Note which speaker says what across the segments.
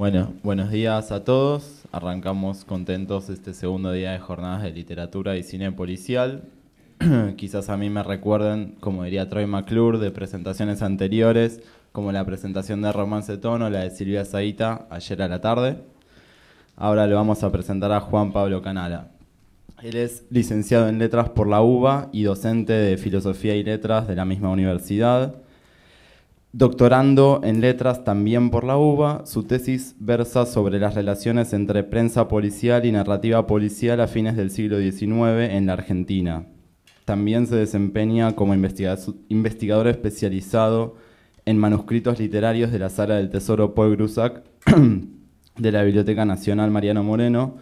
Speaker 1: Bueno, buenos días a todos. Arrancamos contentos este segundo
Speaker 2: día de jornadas de literatura y cine policial. Quizás a mí me recuerden, como diría Troy McClure, de presentaciones anteriores, como la presentación de Romance Tono, la de Silvia Zaita ayer a la tarde. Ahora le vamos a presentar a Juan Pablo Canala. Él es licenciado en Letras por la UBA y docente de Filosofía y Letras de la misma universidad. Doctorando en letras también por la UBA, su tesis versa sobre las relaciones entre prensa policial y narrativa policial a fines del siglo XIX en la Argentina. También se desempeña como investigador especializado en manuscritos literarios de la Sala del Tesoro Paul Grusac de la Biblioteca Nacional Mariano Moreno,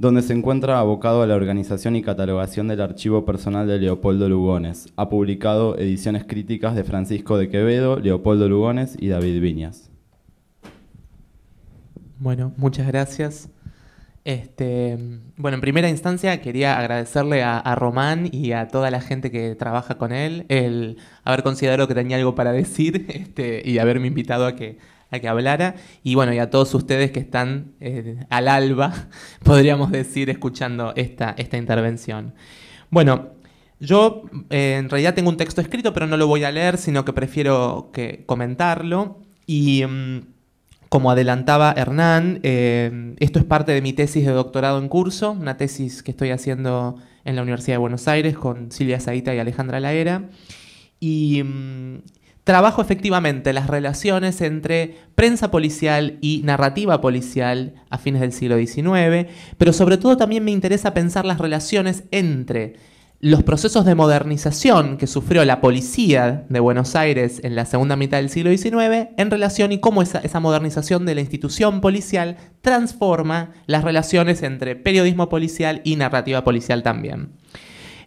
Speaker 2: donde se encuentra abocado a la organización y catalogación del archivo personal de Leopoldo Lugones. Ha publicado ediciones críticas de Francisco de Quevedo, Leopoldo Lugones y David Viñas.
Speaker 3: Bueno, muchas gracias. Este, bueno, en primera instancia quería agradecerle a, Román y a toda la gente que trabaja con él el haber considerado que tenía algo para decir este, y haberme invitado a que a que hablara. Y bueno, y a todos ustedes que están eh, al alba, podríamos decir, escuchando esta, esta intervención. Bueno, yo eh, en realidad tengo un texto escrito, pero no lo voy a leer, sino que prefiero que comentarlo. Y mm, como adelantaba Hernán, eh, esto es parte de mi tesis de doctorado en curso, una tesis que estoy haciendo en la Universidad de Buenos Aires con Silvia Saita y Alejandra Laera. Y, mm, trabajo efectivamente las relaciones entre prensa policial y narrativa policial a fines del siglo XIX, pero sobre todo también me interesa pensar las relaciones entre los procesos de modernización que sufrió la policía de Buenos Aires en la segunda mitad del siglo XIX en relación y cómo esa, esa, modernización de la institución policial transforma las relaciones entre periodismo policial y narrativa policial también.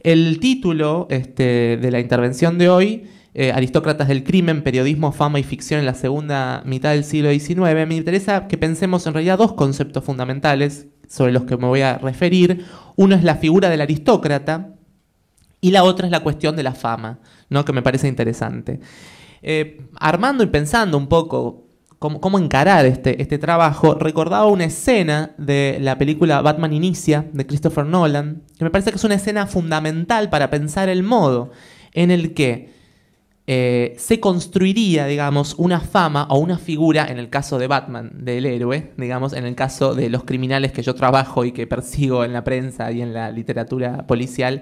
Speaker 3: El título este, de la intervención de hoy eh, Aristócratas del Crimen, Periodismo, Fama y Ficción en la segunda mitad del siglo XIX, me interesa que pensemos en realidad dos conceptos fundamentales sobre los que me voy a referir. Uno es la figura del aristócrata y la otra es la cuestión de la fama, ¿no? que me parece interesante. Eh, armando y pensando un poco cómo, encarar este, este, trabajo, recordaba una escena de la película Batman Inicia de Christopher Nolan, que me parece que es una escena fundamental para pensar el modo en el que eh, se construiría, digamos, una fama o una figura, en el caso de Batman, del héroe, digamos, en el caso de los criminales que yo trabajo y que persigo en la prensa y en la literatura policial,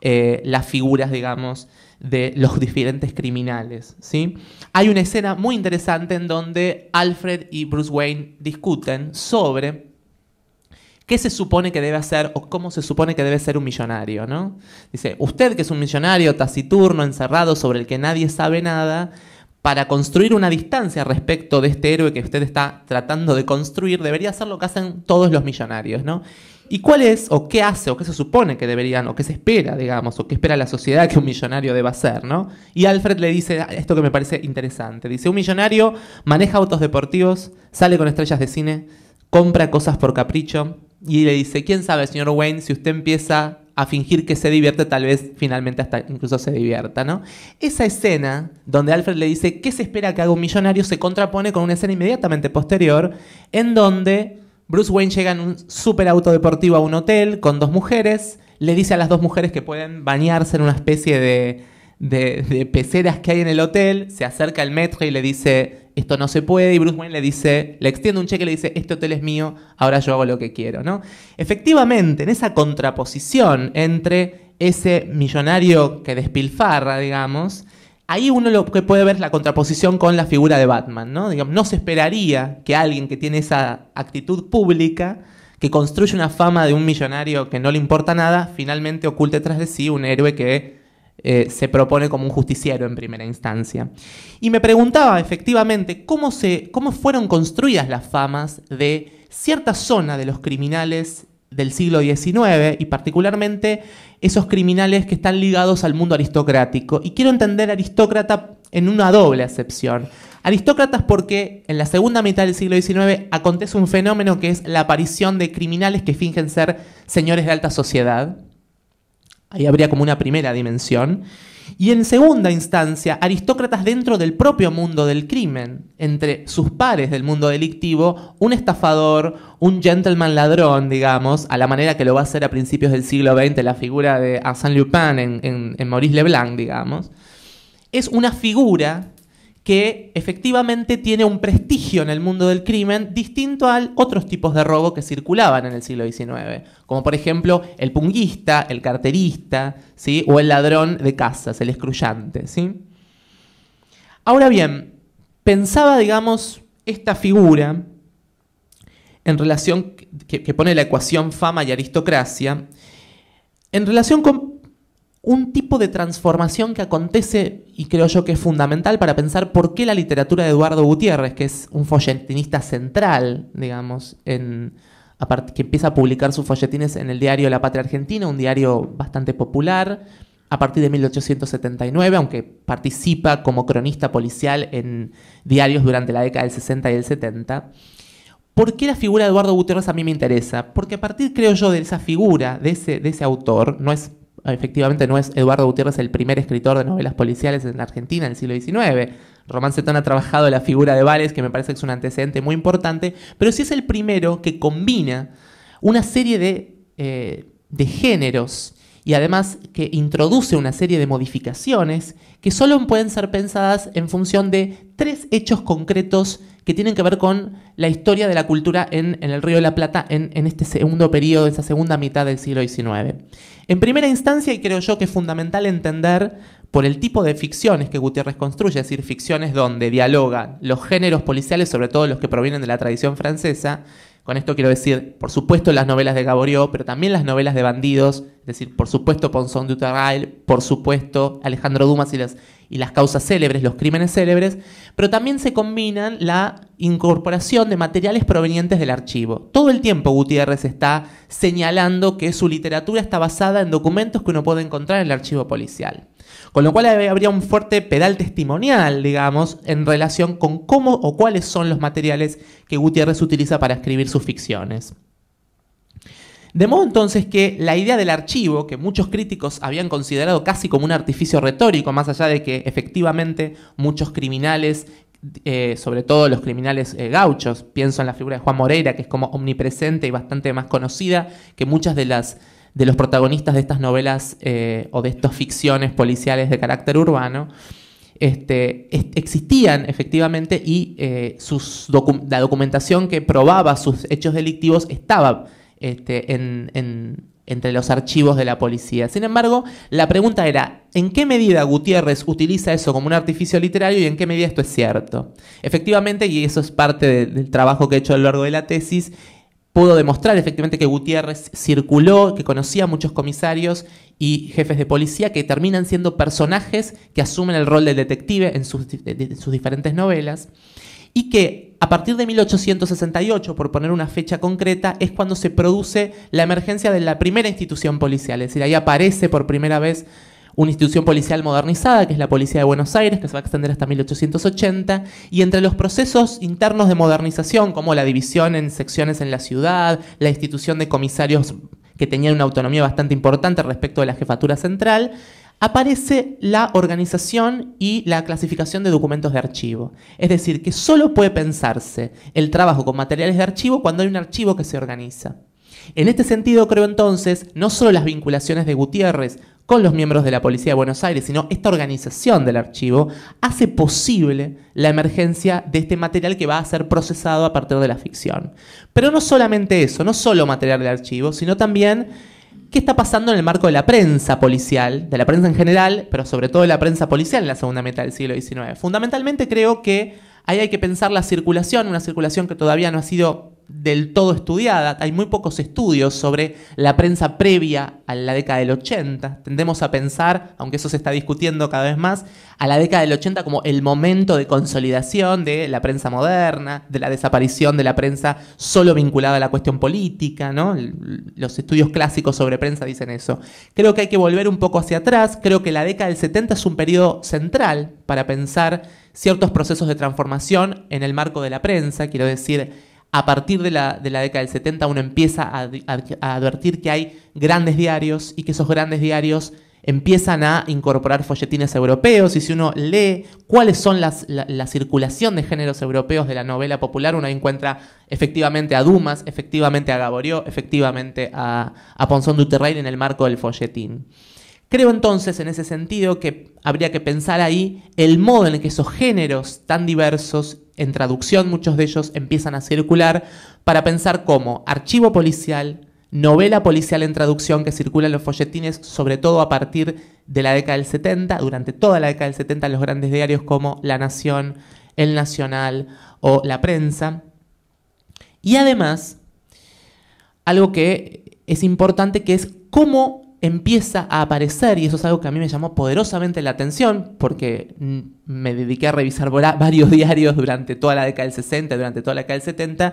Speaker 3: eh, las figuras, digamos, de los diferentes criminales. ¿sí? Hay una escena muy interesante en donde Alfred y Bruce Wayne discuten sobre qué se supone que debe hacer o cómo se supone que debe ser un millonario, ¿no? Dice, usted que es un millonario taciturno, encerrado, sobre el que nadie sabe nada, para construir una distancia respecto de este héroe que usted está tratando de construir, debería hacer lo que hacen todos los millonarios, ¿Y cuál es, o qué hace, o qué se supone que deberían, o qué se espera, digamos, o qué espera la sociedad que un millonario deba hacer, ¿no? Y Alfred le dice esto que me parece interesante. Dice, un millonario maneja autos deportivos, sale con estrellas de cine, compra cosas por capricho, y le dice, quién sabe, señor Wayne, si usted empieza a fingir que se divierte, tal vez finalmente hasta incluso se divierta, ¿no? Esa escena donde Alfred le dice, ¿qué se espera que haga un millonario? se contrapone con una escena inmediatamente posterior en donde Bruce Wayne llega en un super auto deportivo a un hotel con dos mujeres, le dice a las dos mujeres que pueden bañarse en una especie de, peceras que hay en el hotel, se acerca el metro y le dice, esto no se puede, y Bruce Wayne le dice, le extiende un cheque y le dice, este hotel es mío, ahora yo hago lo que quiero, ¿no? Efectivamente, en esa contraposición entre ese millonario que despilfarra, digamos, ahí uno lo que puede ver es la contraposición con la figura de Batman, ¿no? Digamos, no se esperaría que alguien que tiene esa actitud pública, que construye una fama de un millonario que no le importa nada, finalmente oculte tras de sí un héroe que eh, se propone como un justiciero en primera instancia. Y me preguntaba efectivamente cómo, cómo fueron construidas las famas de cierta zona de los criminales del siglo XIX y particularmente esos criminales que están ligados al mundo aristocrático. Y quiero entender aristócrata en una doble acepción. Aristócratas porque en la segunda mitad del siglo XIX acontece un fenómeno que es la aparición de criminales que fingen ser señores de alta sociedad, Ahí habría como una primera dimensión. Y en segunda instancia, aristócratas dentro del propio mundo del crimen, entre sus pares del mundo delictivo, un estafador, un gentleman ladrón, digamos, a la manera que lo va a hacer a principios del siglo XX la figura de Arsène Lupin en, en Maurice Leblanc, digamos, es una figura que efectivamente tiene un prestigio en el mundo del crimen distinto a otros tipos de robo que circulaban en el siglo XIX, como por ejemplo el punguista, el carterista, ¿sí? o el ladrón de casas, el escruyante. ¿sí? Ahora bien, pensaba, digamos, esta figura en relación que pone la ecuación fama y aristocracia, en relación con un tipo de transformación que acontece y creo yo que es fundamental para pensar por qué la literatura de Eduardo Gutiérrez, que es un folletinista central, digamos, que empieza a publicar sus folletines en el diario La Patria Argentina, un diario bastante popular, a partir de 1879, aunque participa como cronista policial en diarios durante la década del 60 y el 70. ¿Por qué la figura de Eduardo Gutiérrez a mí me interesa? Porque a partir, creo yo, de esa figura, de ese autor, no es Ah, efectivamente no es Eduardo Gutiérrez el primer escritor de novelas policiales en Argentina en el siglo XIX. Román ha trabajado la figura de Vales, que me parece que es un antecedente muy importante, pero sí es el primero que combina una serie de, eh, de géneros y además que introduce una serie de modificaciones que solo pueden ser pensadas en función de tres hechos concretos que tienen que ver con la historia de la cultura en, el Río de la Plata en, este segundo periodo, esa segunda mitad del siglo XIX. En primera instancia, y creo yo que es fundamental entender por el tipo de ficciones que Gutiérrez construye, es decir, ficciones donde dialogan los géneros policiales, sobre todo los que provienen de la tradición francesa, con esto quiero decir, por supuesto, las novelas de Gaborio, pero también las novelas de bandidos, es decir, por supuesto, Ponzón de Utterrail, por supuesto, Alejandro Dumas y las, y las causas célebres, los crímenes célebres, pero también se combinan la incorporación de materiales provenientes del archivo. Todo el tiempo Gutiérrez está señalando que su literatura está basada en documentos que uno puede encontrar en el archivo policial. Con lo cual habría un fuerte pedal testimonial, digamos, en relación con cómo o cuáles son los materiales que Gutiérrez utiliza para escribir sus ficciones. De modo entonces que la idea del archivo, que muchos críticos habían considerado casi como un artificio retórico, más allá de que efectivamente muchos criminales, eh, sobre todo los criminales eh, gauchos, pienso en la figura de Juan Moreira, que es como omnipresente y bastante más conocida que muchas de las de los protagonistas de estas novelas eh, o de estas ficciones policiales de carácter urbano, este, existían efectivamente y eh, sus la documentación que probaba sus hechos delictivos estaba este, entre los archivos de la policía. Sin embargo, la pregunta era, ¿en qué medida Gutiérrez utiliza eso como un artificio literario y en qué medida esto es cierto? Efectivamente, y eso es parte del trabajo que he hecho a lo largo de la tesis, pudo demostrar efectivamente que Gutiérrez circuló, que conocía a muchos comisarios y jefes de policía que terminan siendo personajes que asumen el rol del detective en sus, en sus diferentes novelas y que a partir de 1868, por poner una fecha concreta, es cuando se produce la emergencia de la primera institución policial, es decir, ahí aparece por primera vez una institución policial modernizada, que es la Policía de Buenos Aires, que se va a extender hasta 1880, y entre los procesos internos de modernización, como la división en secciones en la ciudad, la institución de comisarios que tenían una autonomía bastante importante respecto de la jefatura central, aparece la organización y la clasificación de documentos de archivo. Es decir, que solo puede pensarse el trabajo con materiales de archivo cuando hay un archivo que se organiza. En este sentido, creo entonces, no solo las vinculaciones de Gutiérrez con los miembros de la Policía de Buenos Aires, sino esta organización del archivo hace posible la emergencia de este material que va a ser procesado a partir de la ficción. Pero no solamente eso, no solo material de archivo, sino también qué está pasando en el marco de la prensa policial, de la prensa en general, pero sobre todo de la prensa policial en la segunda meta del siglo XIX. Fundamentalmente creo que ahí hay que pensar la circulación, una circulación que todavía no ha sido del todo estudiada, hay muy pocos estudios sobre la prensa previa a la década del 80. Tendemos a pensar, aunque eso se está discutiendo cada vez más, a la década del 80 como el momento de consolidación de la prensa moderna, de la desaparición de la prensa solo vinculada a la cuestión política, ¿no? Los estudios clásicos sobre prensa dicen eso. Creo que hay que volver un poco hacia atrás, creo que la década del 70 es un periodo central para pensar ciertos procesos de transformación en el marco de la prensa, quiero decir, a partir de la, de la década del 70 uno empieza a, advertir que hay grandes diarios y que esos grandes diarios empiezan a incorporar folletines europeos y si uno lee cuáles son las, la, circulación de géneros europeos de la novela popular, uno encuentra efectivamente a Dumas, efectivamente a Gaborio, efectivamente a, a Ponzón duterrey en el marco del folletín. Creo entonces en ese sentido que habría que pensar ahí el modo en el que esos géneros tan diversos en traducción muchos de ellos empiezan a circular para pensar como archivo policial, novela policial en traducción que circula en los folletines, sobre todo a partir de la década del 70, durante toda la década del 70 los grandes diarios como La Nación, El Nacional o La Prensa. Y además, algo que es importante que es cómo empieza a aparecer, y eso es algo que a mí me llamó poderosamente la atención, porque mm, me dediqué a revisar varios diarios durante toda la década del 60, durante toda la década del 70,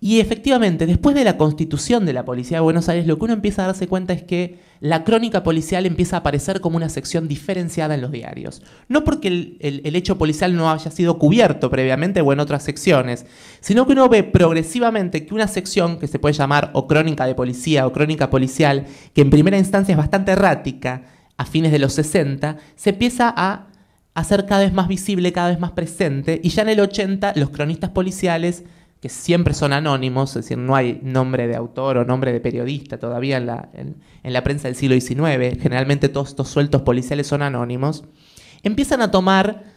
Speaker 3: y efectivamente, después de la constitución de la Policía de Buenos Aires, lo que uno empieza a darse cuenta es que la crónica policial empieza a aparecer como una sección diferenciada en los diarios. No porque el, hecho policial no haya sido cubierto previamente o en otras secciones, sino que uno ve progresivamente que una sección que se puede llamar o crónica de policía o crónica policial, que en primera instancia es bastante errática, a fines de los 60, se empieza a hacer cada vez más visible, cada vez más presente. Y ya en el 80, los cronistas policiales, que siempre son anónimos, es decir, no hay nombre de autor o nombre de periodista todavía en la, en la prensa del siglo XIX, generalmente todos estos sueltos policiales son anónimos, empiezan a tomar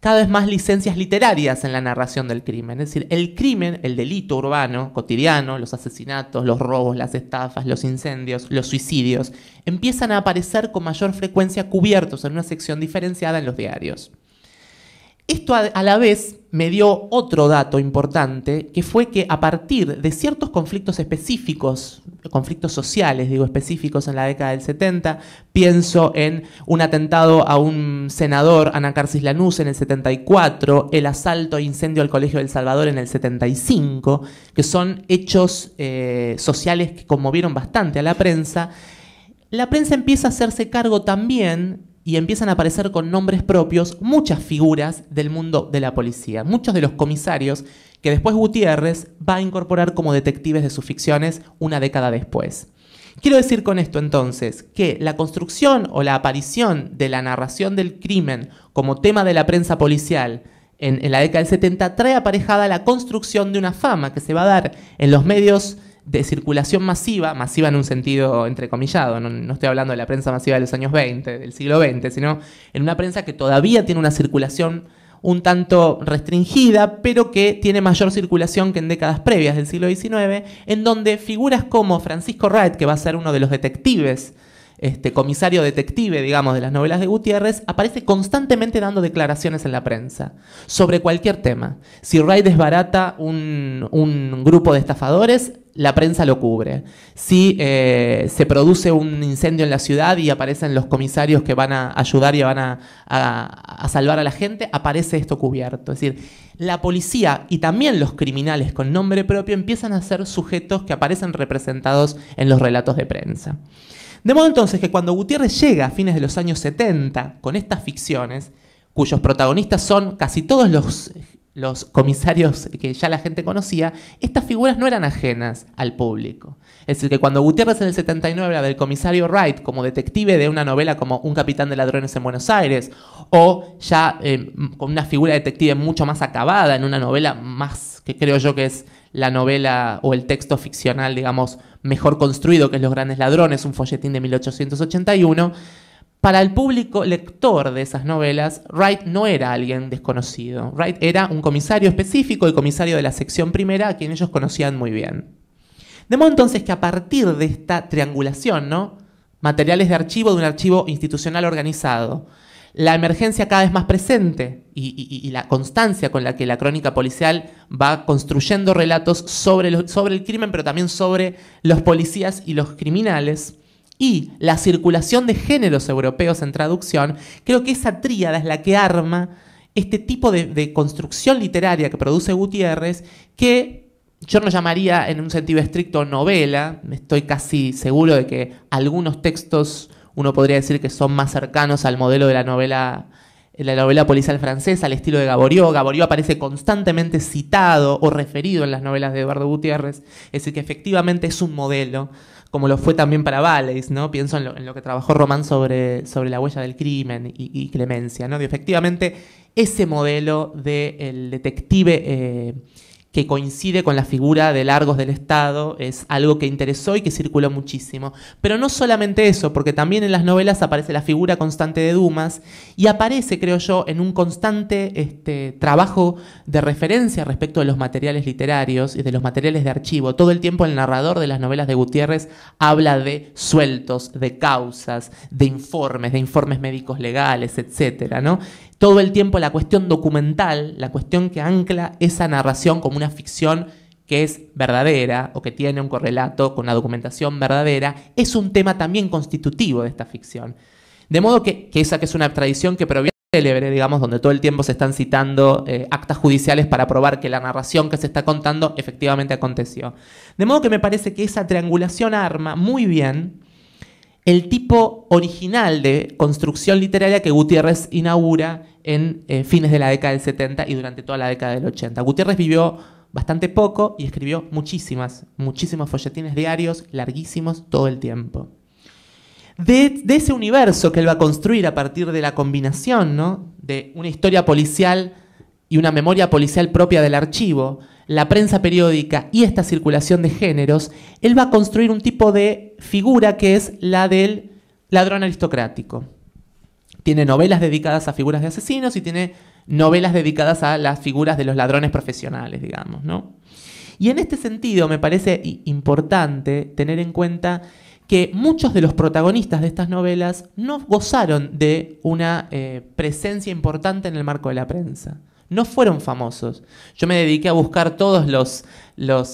Speaker 3: cada vez más licencias literarias en la narración del crimen. Es decir, el crimen, el delito urbano, cotidiano, los asesinatos, los robos, las estafas, los incendios, los suicidios, empiezan a aparecer con mayor frecuencia cubiertos en una sección diferenciada en los diarios. Esto a la vez me dio otro dato importante, que fue que a partir de ciertos conflictos específicos, conflictos sociales, digo específicos en la década del 70, pienso en un atentado a un senador, Anacarsis Lanús, en el 74, el asalto e incendio al Colegio del Salvador en el 75, que son hechos eh, sociales que conmovieron bastante a la prensa, la prensa empieza a hacerse cargo también y empiezan a aparecer con nombres propios muchas figuras del mundo de la policía, muchos de los comisarios que después Gutiérrez va a incorporar como detectives de sus ficciones una década después. Quiero decir con esto entonces que la construcción o la aparición de la narración del crimen como tema de la prensa policial en, la década del 70 trae aparejada la construcción de una fama que se va a dar en los medios de circulación masiva, masiva en un sentido entrecomillado, no, estoy hablando de la prensa masiva de los años 20, del siglo XX, sino en una prensa que todavía tiene una circulación un tanto restringida, pero que tiene mayor circulación que en décadas previas del siglo XIX, en donde figuras como Francisco Wright, que va a ser uno de los detectives este, comisario detective, digamos, de las novelas de Gutiérrez, aparece constantemente dando declaraciones en la prensa sobre cualquier tema. Si Ray desbarata un, grupo de estafadores, la prensa lo cubre. Si eh, se produce un incendio en la ciudad y aparecen los comisarios que van a ayudar y van a, a, salvar a la gente, aparece esto cubierto. Es decir, la policía y también los criminales con nombre propio empiezan a ser sujetos que aparecen representados en los relatos de prensa. De modo entonces que cuando Gutiérrez llega a fines de los años 70 con estas ficciones, cuyos protagonistas son casi todos los, comisarios que ya la gente conocía, estas figuras no eran ajenas al público. Es decir, que cuando Gutiérrez en el 79 habla del comisario Wright como detective de una novela como Un capitán de ladrones en Buenos Aires, o ya eh, con una figura detective mucho más acabada en una novela más que creo yo que es la novela o el texto ficcional, digamos, mejor construido, que es Los Grandes Ladrones, un folletín de 1881. Para el público lector de esas novelas, Wright no era alguien desconocido. Wright era un comisario específico, el comisario de la sección primera, a quien ellos conocían muy bien. De modo entonces que a partir de esta triangulación, ¿no? Materiales de archivo de un archivo institucional organizado, la emergencia cada vez más presente y, la constancia con la que la crónica policial va construyendo relatos sobre, el crimen, pero también sobre los policías y los criminales, y la circulación de géneros europeos en traducción, creo que esa tríada es la que arma este tipo de, de construcción literaria que produce Gutiérrez, que yo no llamaría en un sentido estricto novela, estoy casi seguro de que algunos textos uno podría decir que son más cercanos al modelo de la novela la novela policial francesa, al estilo de Gaboriau. Gaboriau aparece constantemente citado o referido en las novelas de Eduardo Gutiérrez. Es decir, que efectivamente es un modelo, como lo fue también para Valles, ¿no? Pienso en lo, que trabajó Román sobre, sobre, la huella del crimen y, Clemencia, ¿no? Y efectivamente, ese modelo del detective eh, que coincide con la figura de Largos del Estado, es algo que interesó y que circuló muchísimo. Pero no solamente eso, porque también en las novelas aparece la figura constante de Dumas y aparece, creo yo, en un constante este, trabajo de referencia respecto de los materiales literarios y de los materiales de archivo. Todo el tiempo el narrador de las novelas de Gutiérrez habla de sueltos, de causas, de informes, de informes médicos legales, etcétera, ¿no? todo el tiempo la cuestión documental, la cuestión que ancla esa narración como una ficción que es verdadera o que tiene un correlato con la documentación verdadera, es un tema también constitutivo de esta ficción. De modo que, esa que es una tradición que proviene célebre, digamos, donde todo el tiempo se están citando eh, actas judiciales para probar que la narración que se está contando efectivamente aconteció. De modo que me parece que esa triangulación arma muy bien el tipo original de construcción literaria que Gutiérrez inaugura en eh, fines de la década del 70 y durante toda la década del 80. Gutiérrez vivió bastante poco y escribió muchísimas, muchísimos folletines diarios, larguísimos, todo el tiempo. De, ese universo que él va a construir a partir de la combinación de una historia policial y una memoria policial propia del archivo, la prensa periódica y esta circulación de géneros, él va a construir un tipo de figura que es la del ladrón aristocrático. Tiene novelas dedicadas a figuras de asesinos y tiene novelas dedicadas a las figuras de los ladrones profesionales, digamos, ¿no? Y en este sentido me parece importante tener en cuenta que muchos de los protagonistas de estas novelas no gozaron de una eh, presencia importante en el marco de la prensa no fueron famosos. Yo me dediqué a buscar todos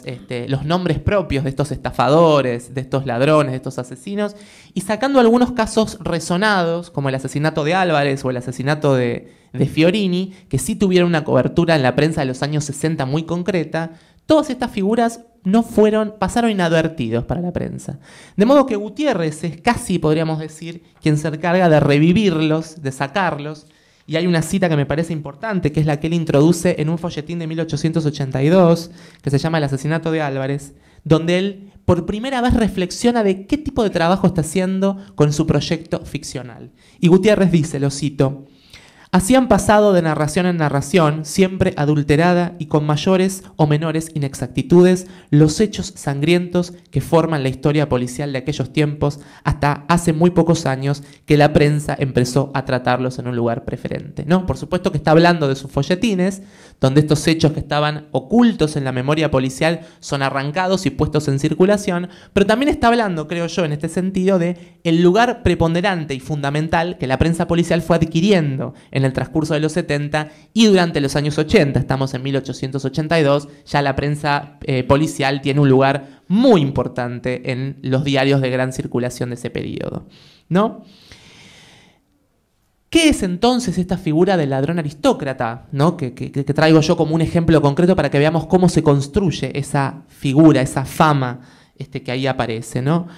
Speaker 3: este, los, nombres propios de estos estafadores, de estos ladrones, de estos asesinos, y sacando algunos casos resonados, como el asesinato de Álvarez o el asesinato de, Fiorini, que sí tuvieron una cobertura en la prensa de los años 60 muy concreta, todas estas figuras no fueron, pasaron inadvertidos para la prensa. De modo que Gutiérrez es casi, podríamos decir, quien se encarga de revivirlos, de sacarlos, y hay una cita que me parece importante, que es la que él introduce en un folletín de 1882, que se llama El asesinato de Álvarez, donde él por primera vez reflexiona de qué tipo de trabajo está haciendo con su proyecto ficcional. Y Gutiérrez dice, lo cito, Así han pasado de narración en narración, siempre adulterada y con mayores o menores inexactitudes, los hechos sangrientos que forman la historia policial de aquellos tiempos hasta hace muy pocos años que la prensa empezó a tratarlos en un lugar preferente. ¿no? Por supuesto que está hablando de sus folletines, donde estos hechos que estaban ocultos en la memoria policial son arrancados y puestos en circulación, pero también está hablando, creo yo, en este sentido de el lugar preponderante y fundamental que la prensa policial fue adquiriendo en en el transcurso de los 70 y durante los años 80, estamos en 1882, ya la prensa eh, policial tiene un lugar muy importante en los diarios de gran circulación de ese periodo. ¿no? ¿Qué es entonces esta figura del ladrón aristócrata? ¿no? Que, traigo yo como un ejemplo concreto para que veamos cómo se construye esa figura, esa fama este, que ahí aparece. ¿no?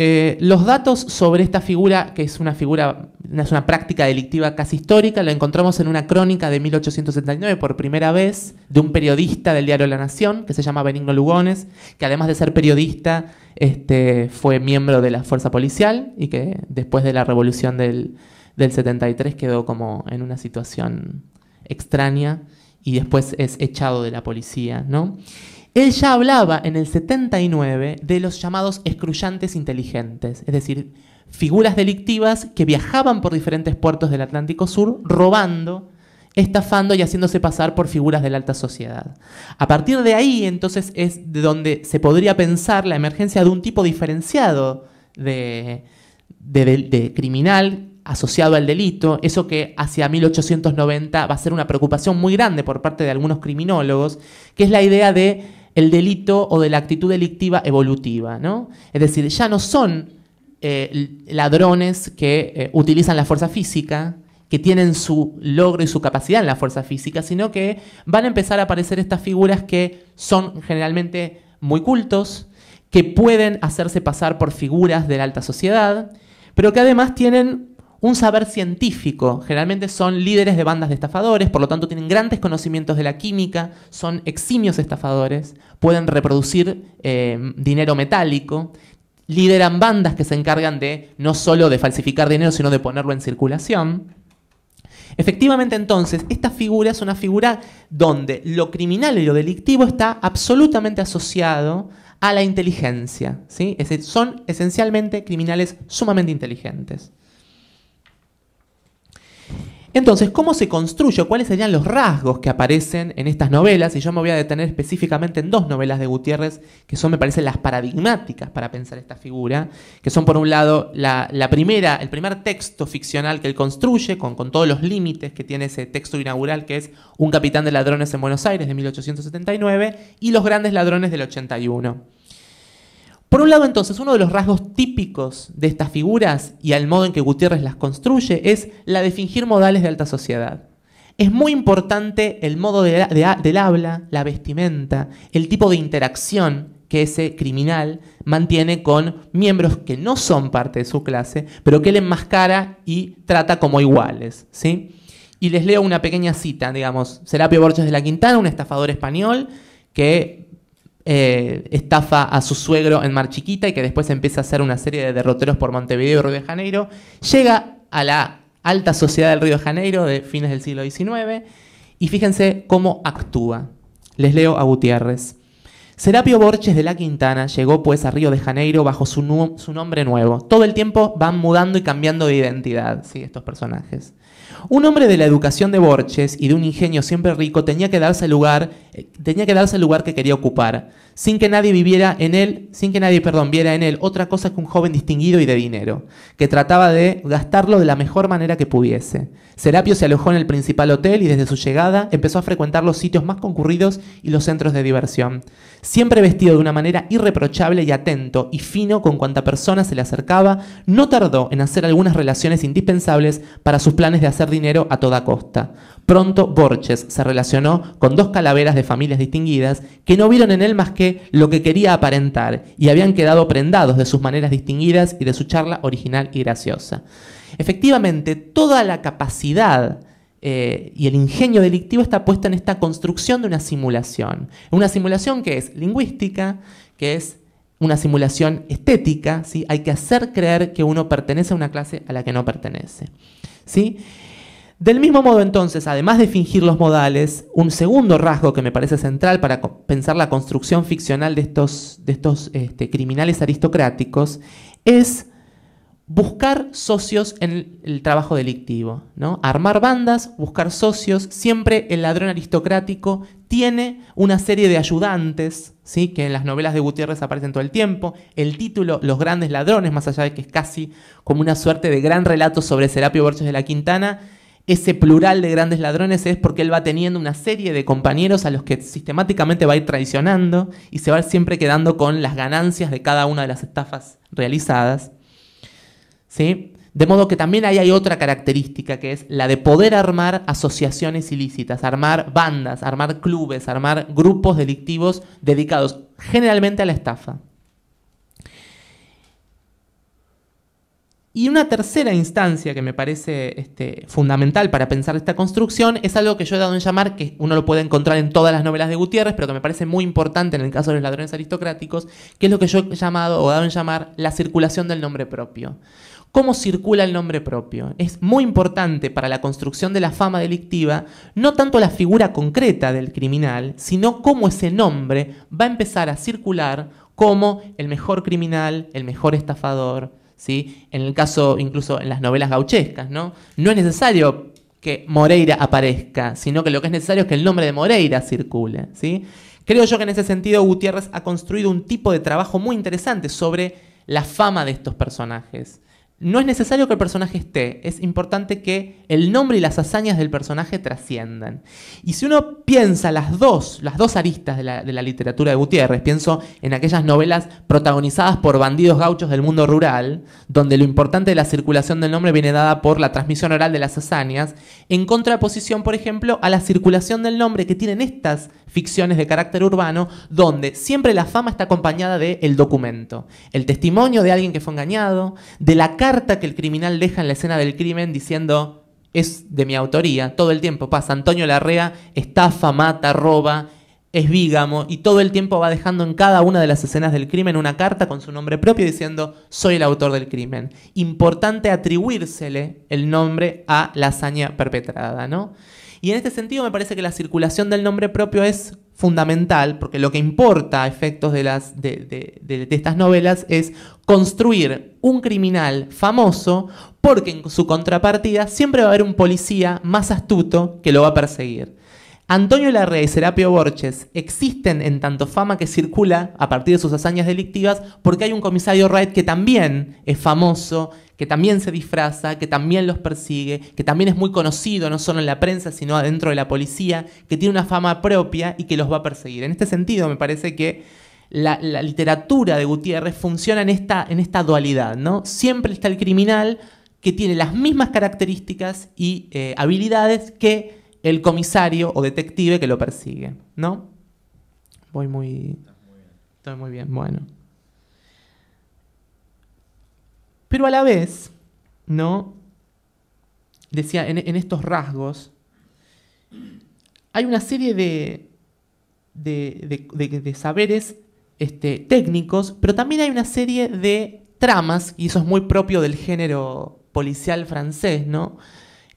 Speaker 3: Eh, los datos sobre esta figura, que es una figura, es una práctica delictiva casi histórica, la encontramos en una crónica de 1879 por primera vez de un periodista del diario La Nación, que se llama Benigno Lugones, que además de ser periodista, este, fue miembro de la fuerza policial y que después de la revolución del, del 73 quedó como en una situación extraña y después es echado de la policía, ¿no? Él ya hablaba en el 79 de los llamados excruyantes inteligentes, es decir, figuras delictivas que viajaban por diferentes puertos del Atlántico Sur robando, estafando y haciéndose pasar por figuras de la alta sociedad. A partir de ahí entonces es de donde se podría pensar la emergencia de un tipo diferenciado de criminal asociado al delito, eso que hacia 1890 va a ser una preocupación muy grande por parte de algunos criminólogos, que es la idea de el delito o de la actitud delictiva evolutiva. ¿no? Es decir, ya no son eh, ladrones que eh, utilizan la fuerza física, que tienen su logro y su capacidad en la fuerza física, sino que van a empezar a aparecer estas figuras que son generalmente muy cultos, que pueden hacerse pasar por figuras de la alta sociedad, pero que además tienen un saber científico. Generalmente son líderes de bandas de estafadores, por lo tanto tienen grandes conocimientos de la química, son eximios estafadores, pueden reproducir eh, dinero metálico, lideran bandas que se encargan de no solo de falsificar dinero, sino de ponerlo en circulación. Efectivamente, entonces, esta figura es una figura donde lo criminal y lo delictivo está absolutamente asociado a la inteligencia. son esencialmente criminales sumamente inteligentes. Entonces, ¿cómo se construye? ¿Cuáles serían los rasgos que aparecen en estas novelas? Y yo me voy a detener específicamente en dos novelas de Gutiérrez, que son, me parece, las paradigmáticas para pensar esta figura, que son, por un lado, la, primera, el primer texto ficcional que él construye, con, con todos los límites que tiene ese texto inaugural, que es Un capitán de ladrones en Buenos Aires de 1879 y Los grandes ladrones del 81. Por un lado, entonces, uno de los rasgos típicos de estas figuras y al modo en que Gutiérrez las construye es la de fingir modales de alta sociedad. Es muy importante el modo de, del habla, la vestimenta, el tipo de interacción que ese criminal mantiene con miembros que no son parte de su clase, pero que él enmascara y trata como iguales. ¿sí? Y les leo una pequeña cita, digamos, Serapio Borges de la Quintana, un estafador español que eh, estafa a su suegro en Mar Chiquita y que después empieza a hacer una serie de derroteros por Montevideo y Río de Janeiro, llega a la alta sociedad del Río de Janeiro de fines del siglo XIX y fíjense cómo actúa. Les leo a Gutiérrez. Serapio Borges de la Quintana llegó pues a Río de Janeiro bajo su, nombre nuevo. Todo el tiempo van mudando y cambiando de identidad, ¿sí? estos personajes. Un hombre de la educación de Borges y de un ingenio siempre rico tenía que darse el lugar, eh, tenía que darse el lugar que quería ocupar, sin que nadie viviera en él, sin que nadie, perdón, viera en él otra cosa que un joven distinguido y de dinero, que trataba de gastarlo de la mejor manera que pudiese. Serapio se alojó en el principal hotel y desde su llegada empezó a frecuentar los sitios más concurridos y los centros de diversión, siempre vestido de una manera irreprochable y atento y fino con cuanta persona se le acercaba, no tardó en hacer algunas relaciones indispensables para sus planes de hacer dinero a toda costa. Pronto Borges se relacionó con dos calaveras de familias distinguidas que no vieron en él más que lo que quería aparentar y habían quedado prendados de sus maneras distinguidas y de su charla original y graciosa. Efectivamente, toda la capacidad eh, y el ingenio delictivo está puesta en esta construcción de una simulación. Una simulación que es lingüística, que es una simulación estética, ¿sí? hay que hacer creer que uno pertenece a una clase a la que no pertenece. ¿sí? Del mismo modo entonces, además de fingir los modales, un segundo rasgo que me parece central para pensar la construcción ficcional de estos, este, criminales aristocráticos es buscar socios en el trabajo delictivo, ¿no? Armar bandas, buscar socios, siempre el ladrón aristocrático tiene una serie de ayudantes, ¿sí? que en las novelas de Gutiérrez aparecen todo el tiempo, el título Los grandes ladrones, más allá de que es casi como una suerte de gran relato sobre Serapio Borges de la Quintana, ese plural de grandes ladrones es porque él va teniendo una serie de compañeros a los que sistemáticamente va a ir traicionando y se va siempre quedando con las ganancias de cada una de las estafas realizadas. ¿Sí? De modo que también ahí hay otra característica que es la de poder armar asociaciones ilícitas, armar bandas, armar clubes, armar grupos delictivos dedicados generalmente a la estafa. Y una tercera instancia que me parece este, fundamental para pensar esta construcción es algo que yo he dado en llamar, que uno lo puede encontrar en todas las novelas de Gutiérrez, pero que me parece muy importante en el caso de los ladrones aristocráticos, que es lo que yo he llamado o dado en llamar la circulación del nombre propio. ¿Cómo circula el nombre propio? Es muy importante para la construcción de la fama delictiva, no tanto la figura concreta del criminal, sino cómo ese nombre va a empezar a circular como el mejor criminal, el mejor estafador, en el caso, incluso en las novelas gauchescas, ¿no? es necesario que Moreira aparezca, sino que lo que es necesario es que el nombre de Moreira circule, ¿sí? Creo yo que en ese sentido Gutiérrez ha construido un tipo de trabajo muy interesante sobre la fama de estos personajes. No es necesario que el personaje esté, es importante que el nombre y las hazañas del personaje trasciendan. Y si uno piensa las dos, las dos aristas de la, literatura de Gutiérrez, pienso en aquellas novelas protagonizadas por bandidos gauchos del mundo rural, donde lo importante de la circulación del nombre viene dada por la transmisión oral de las hazañas, en contraposición, por ejemplo, a la circulación del nombre que tienen estas ficciones de carácter urbano, donde siempre la fama está acompañada del el documento, el testimonio de alguien que fue engañado, de la carta que el criminal deja en la escena del crimen diciendo es de mi autoría, todo el tiempo pasa, Antonio Larrea estafa, mata, roba, es vígamo y todo el tiempo va dejando en cada una de las escenas del crimen una carta con su nombre propio diciendo soy el autor del crimen. Importante atribuírsele el nombre a la hazaña perpetrada, ¿no? Y en este sentido me parece que la circulación del nombre propio es fundamental, porque lo que importa a efectos de, las, de estas novelas es construir un criminal famoso porque en su contrapartida siempre va a haber un policía más astuto que lo va a perseguir. Antonio Larrea y Serapio Borges existen en tanto fama que circula a partir de sus hazañas delictivas porque hay un comisario Wright que también es famoso, que también se disfraza, que también los persigue, que también es muy conocido no solo en la prensa sino adentro de la policía, que tiene una fama propia y que los va a perseguir. En este sentido me parece que la, literatura de Gutiérrez funciona en esta, en esta dualidad, ¿no? Siempre está el criminal que tiene las mismas características y eh, habilidades que el comisario o detective que lo persigue, ¿no? Voy muy... Estoy muy bien, bueno. Pero a la vez, ¿no? Decía, en, estos rasgos, hay una serie de, de, de, saberes este, técnicos, pero también hay una serie de tramas, y eso es muy propio del género policial francés, ¿no?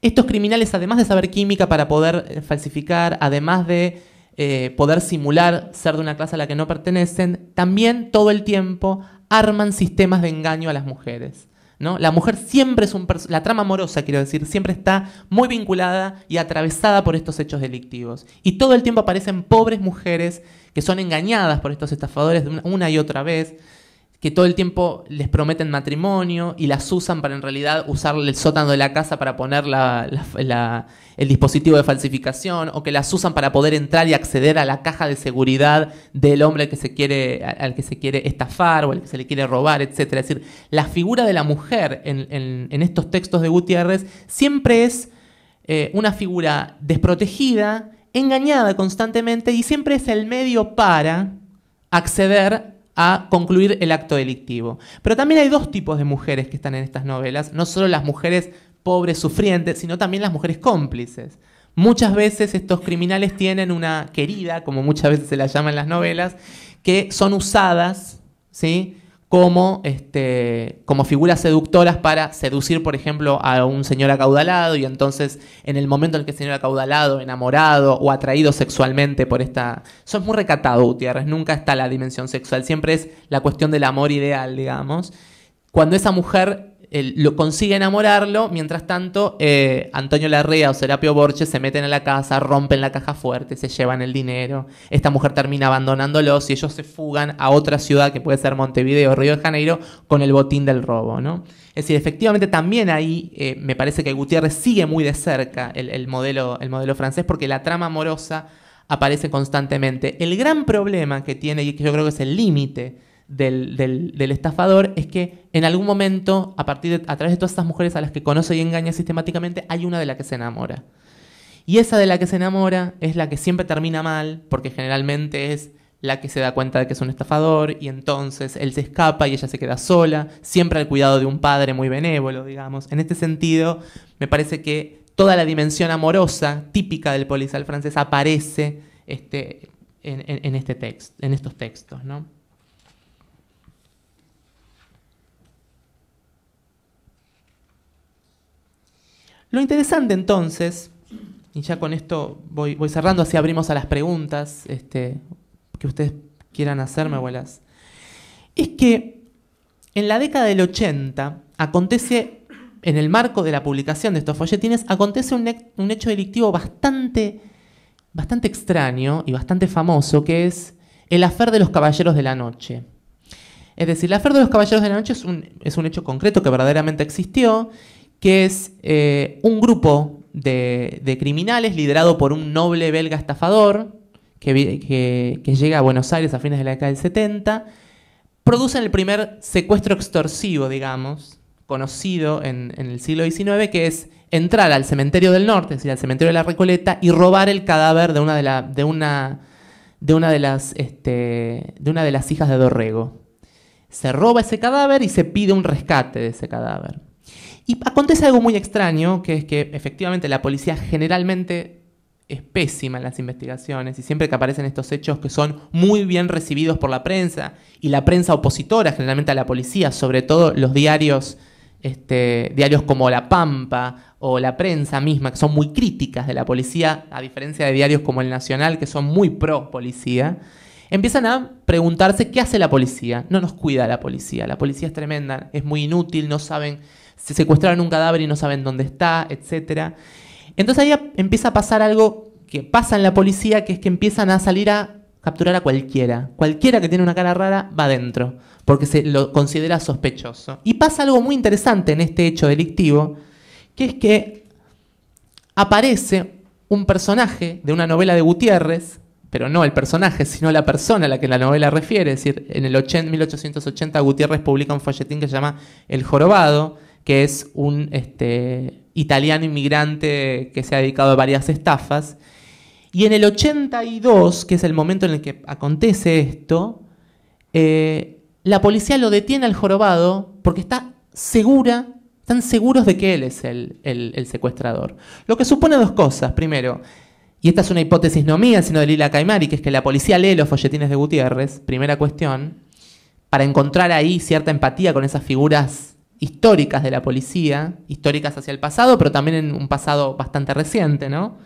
Speaker 3: Estos criminales, además de saber química para poder eh, falsificar, además de eh, poder simular ser de una clase a la que no pertenecen, también todo el tiempo arman sistemas de engaño a las mujeres. ¿no? La mujer siempre es un... La trama amorosa, quiero decir, siempre está muy vinculada y atravesada por estos hechos delictivos. Y todo el tiempo aparecen pobres mujeres que son engañadas por estos estafadores una y otra vez, que todo el tiempo les prometen matrimonio y las usan para en realidad usar el sótano de la casa para poner el dispositivo de falsificación, o que las usan para poder entrar y acceder a la caja de seguridad del hombre al que se quiere, al que se quiere estafar o al que se le quiere robar, etc. Es decir, la figura de la mujer en, estos textos de Gutiérrez siempre es... Eh, una figura desprotegida, engañada constantemente y siempre es el medio para acceder a concluir el acto delictivo. Pero también hay dos tipos de mujeres que están en estas novelas, no solo las mujeres pobres sufrientes, sino también las mujeres cómplices. Muchas veces estos criminales tienen una querida, como muchas veces se la llaman en las novelas, que son usadas, ¿sí? como, este, como figuras seductoras para seducir, por ejemplo, a un señor acaudalado y entonces en el momento en que el señor acaudalado, enamorado o atraído sexualmente por esta... Eso es muy recatado, Gutiérrez, nunca está la dimensión sexual, siempre es la cuestión del amor ideal, digamos. Cuando esa mujer lo consigue enamorarlo, mientras tanto eh, Antonio Larrea o Serapio Borges se meten a la casa, rompen la caja fuerte, se llevan el dinero, esta mujer termina abandonándolos y ellos se fugan a otra ciudad que puede ser Montevideo o Río de Janeiro con el botín del robo. ¿no? Es decir, efectivamente también ahí eh, me parece que Gutiérrez sigue muy de cerca el, modelo, el modelo francés porque la trama amorosa aparece constantemente. El gran problema que tiene, y que yo creo que es el límite, del, estafador es que en algún momento, a, partir a través de todas estas mujeres a las que conoce y engaña sistemáticamente, hay una de la que se enamora. Y esa de la que se enamora es la que siempre termina mal, porque generalmente es la que se da cuenta de que es un estafador y entonces él se escapa y ella se queda sola, siempre al cuidado de un padre muy benévolo, digamos. En este sentido, me parece que toda la dimensión amorosa típica del policial francés aparece este, en, este texto en estos textos, ¿no? Lo interesante entonces, y ya con esto voy, cerrando, así abrimos a las preguntas este, que ustedes quieran hacerme, abuelas, es que en la década del 80 acontece, en el marco de la publicación de estos folletines, acontece un, hecho delictivo bastante, bastante extraño y bastante famoso, que es el afer de los caballeros de la noche. Es decir, el afer de los caballeros de la noche es un, es un hecho concreto que verdaderamente existió que es eh, un grupo de, criminales liderado por un noble belga estafador que, llega a Buenos Aires a fines de la década del 70, producen el primer secuestro extorsivo, digamos, conocido en, el siglo XIX, que es entrar al cementerio del norte, es decir, al cementerio de la Recoleta, y robar el cadáver de una de, la, de, una, de, una de las, este, de una de las hijas de Dorrego. Se roba ese cadáver y se pide un rescate de ese cadáver. Y acontece algo muy extraño, que es que efectivamente la policía generalmente es pésima en las investigaciones y siempre que aparecen estos hechos que son muy bien recibidos por la prensa y la prensa opositora generalmente a la policía, sobre todo los diarios, este, diarios como La Pampa o la prensa misma, que son muy críticas de la policía, a diferencia de diarios como El Nacional, que son muy pro policía, empiezan a preguntarse qué hace la policía. No nos cuida la policía, la policía es tremenda, es muy inútil, no saben se secuestraron un cadáver y no saben dónde está, etc. Entonces ahí empieza a pasar algo que pasa en la policía, que es que empiezan a salir a capturar a cualquiera. Cualquiera que tiene una cara rara va adentro, porque se lo considera sospechoso. Y pasa algo muy interesante en este hecho delictivo, que es que aparece un personaje de una novela de Gutiérrez, pero no el personaje, sino la persona a la que la novela refiere. Es decir, en el 1880 Gutiérrez publica un folletín que se llama El Jorobado, que es un este, italiano inmigrante que se ha dedicado a varias estafas. Y en el 82, que es el momento en el que acontece esto, eh, la policía lo detiene al jorobado porque está segura, están seguros de que él es el, el secuestrador. Lo que supone dos cosas. Primero, y esta es una hipótesis no mía, sino de Lila Caimari, que es que la policía lee los folletines de Gutiérrez, primera cuestión, para encontrar ahí cierta empatía con esas figuras históricas de la policía, históricas hacia el pasado, pero también en un pasado bastante reciente, ¿no?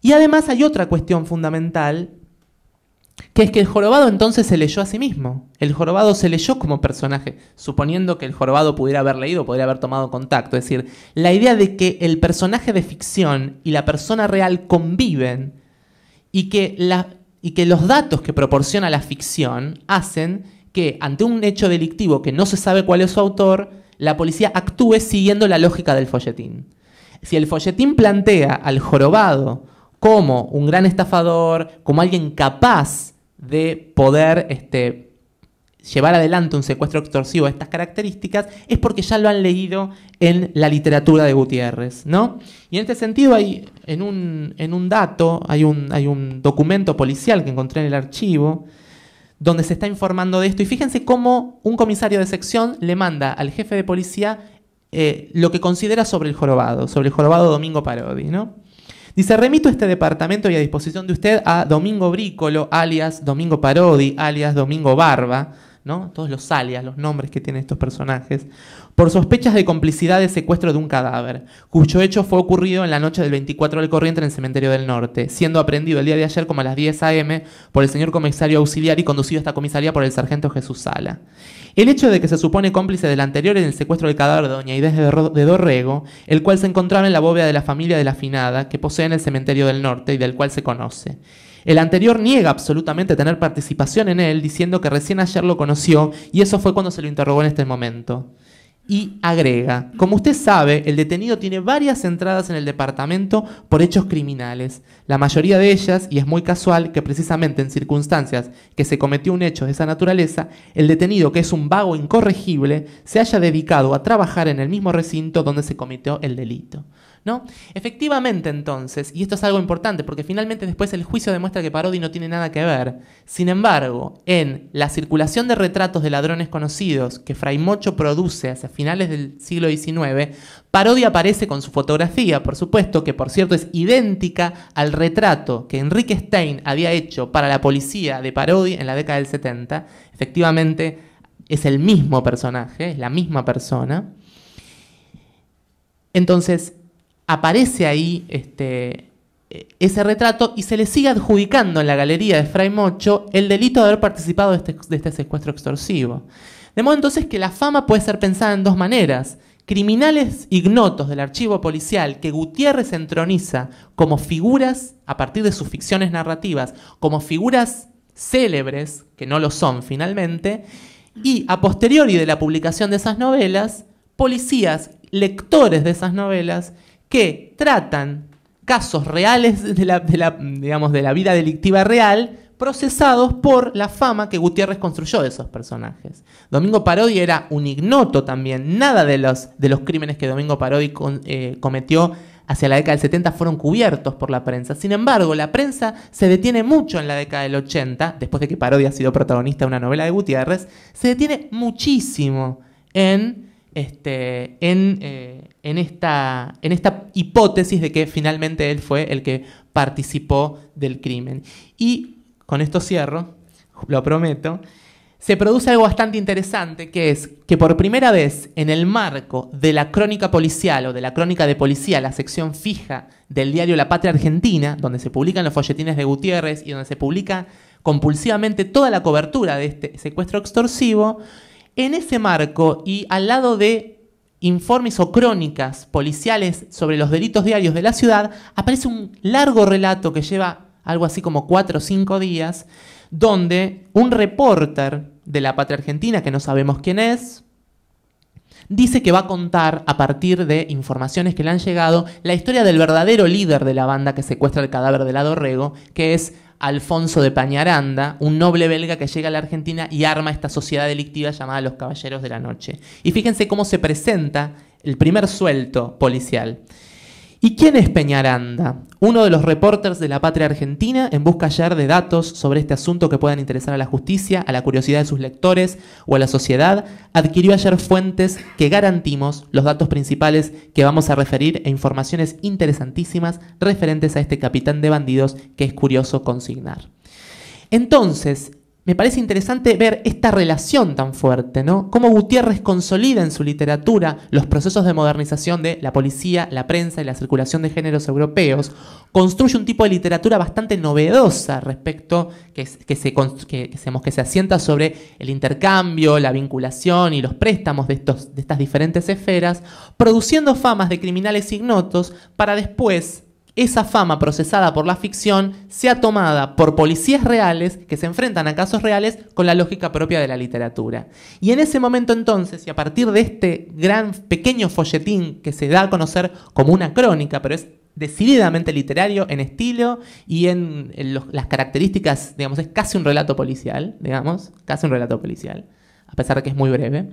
Speaker 3: Y además hay otra cuestión fundamental, que es que el jorobado entonces se leyó a sí mismo. El jorobado se leyó como personaje, suponiendo que el jorobado pudiera haber leído, podría haber tomado contacto. Es decir, la idea de que el personaje de ficción y la persona real conviven y que, y que los datos que proporciona la ficción hacen que ante un hecho delictivo que no se sabe cuál es su autor, la policía actúe siguiendo la lógica del folletín. Si el folletín plantea al jorobado como un gran estafador, como alguien capaz de poder este, llevar adelante un secuestro extorsivo de estas características es porque ya lo han leído en la literatura de Gutiérrez, ¿no? Y en este sentido hay en un, en un dato, hay un, hay un documento policial que encontré en el archivo donde se está informando de esto. Y fíjense cómo un comisario de sección le manda al jefe de policía eh, lo que considera sobre el jorobado, sobre el jorobado Domingo Parodi, ¿no? Dice, remito este departamento y a disposición de usted a Domingo Brícolo, alias Domingo Parodi, alias Domingo Barba, ¿no? Todos los alias, los nombres que tienen estos personajes por sospechas de complicidad de secuestro de un cadáver, cuyo hecho fue ocurrido en la noche del 24 del corriente en el cementerio del norte, siendo aprendido el día de ayer como a las 10 a.m. por el señor comisario auxiliar y conducido a esta comisaría por el sargento Jesús Sala. El hecho de que se supone cómplice del anterior en el secuestro del cadáver de doña Idés de Dorrego, el cual se encontraba en la bóveda de la familia de la finada que posee en el cementerio del norte y del cual se conoce. El anterior niega absolutamente tener participación en él, diciendo que recién ayer lo conoció y eso fue cuando se lo interrogó en este momento y agrega, como usted sabe, el detenido tiene varias entradas en el departamento por hechos criminales, la mayoría de ellas, y es muy casual que precisamente en circunstancias que se cometió un hecho de esa naturaleza, el detenido, que es un vago incorregible, se haya dedicado a trabajar en el mismo recinto donde se cometió el delito. Efectivamente, entonces, y esto es algo importante, porque finalmente después el juicio demuestra que Parodi no tiene nada que ver. Sin embargo, en la circulación de retratos de ladrones conocidos que Fray Mocho produce hacia finales del siglo XIX, Parodi aparece con su fotografía, por supuesto, que por cierto es idéntica al retrato que Enrique Stein había hecho para la policía de Parodi en la década del 70. Efectivamente, es el mismo personaje, es la misma persona. Entonces, aparece ahí este, eh, ese retrato y se le sigue adjudicando en la galería de Fray Mocho el delito de haber participado de este, de este secuestro extorsivo. De modo entonces que la fama puede ser pensada en dos maneras. Criminales ignotos del archivo policial que Gutiérrez entroniza como figuras, a partir de sus ficciones narrativas, como figuras célebres, que no lo son finalmente, y a posteriori de la publicación de esas novelas, policías, lectores de esas novelas, que tratan casos reales de la, digamos, de la vida delictiva real procesados por la fama que Gutiérrez construyó de esos personajes. Domingo Parodi era un ignoto también. Nada de los, de los crímenes que Domingo Parodi eh, cometió hacia la década del 70 fueron cubiertos por la prensa. Sin embargo, la prensa se detiene mucho en la década del 80, después de que Parodi ha sido protagonista de una novela de Gutiérrez, se detiene muchísimo en este, eh, en, esta, en esta hipótesis de que finalmente él fue el que participó del crimen. Y con esto cierro, lo prometo, se produce algo bastante interesante, que es que por primera vez en el marco de la crónica policial o de la crónica de policía, la sección fija del diario La Patria Argentina, donde se publican los folletines de Gutiérrez y donde se publica compulsivamente toda la cobertura de este secuestro extorsivo, en ese marco y al lado de informes o crónicas policiales sobre los delitos diarios de la ciudad, aparece un largo relato que lleva algo así como cuatro o cinco días, donde un reporter de la patria argentina, que no sabemos quién es, dice que va a contar, a partir de informaciones que le han llegado, la historia del verdadero líder de la banda que secuestra el cadáver de Dorrego, que es Alfonso de Pañaranda, un noble belga que llega a la Argentina y arma esta sociedad delictiva llamada Los Caballeros de la Noche. Y fíjense cómo se presenta el primer suelto policial. ¿Y quién es Peñaranda? Uno de los reporters de la patria argentina en busca ayer de datos sobre este asunto que puedan interesar a la justicia, a la curiosidad de sus lectores o a la sociedad, adquirió ayer fuentes que garantimos los datos principales que vamos a referir e informaciones interesantísimas referentes a este capitán de bandidos que es curioso consignar. Entonces, me parece interesante ver esta relación tan fuerte, ¿no? Cómo Gutiérrez consolida en su literatura los procesos de modernización de la policía, la prensa y la circulación de géneros europeos, construye un tipo de literatura bastante novedosa respecto que, que, se, asienta sobre el intercambio, la vinculación y los préstamos de, estos, de estas diferentes esferas, produciendo famas de criminales ignotos para después esa fama procesada por la ficción sea tomada por policías reales que se enfrentan a casos reales con la lógica propia de la literatura. Y en ese momento entonces, y a partir de este gran pequeño folletín que se da a conocer como una crónica, pero es decididamente literario en estilo y en, las características, digamos, es casi un relato policial, digamos, casi un relato policial, a pesar de que es muy breve,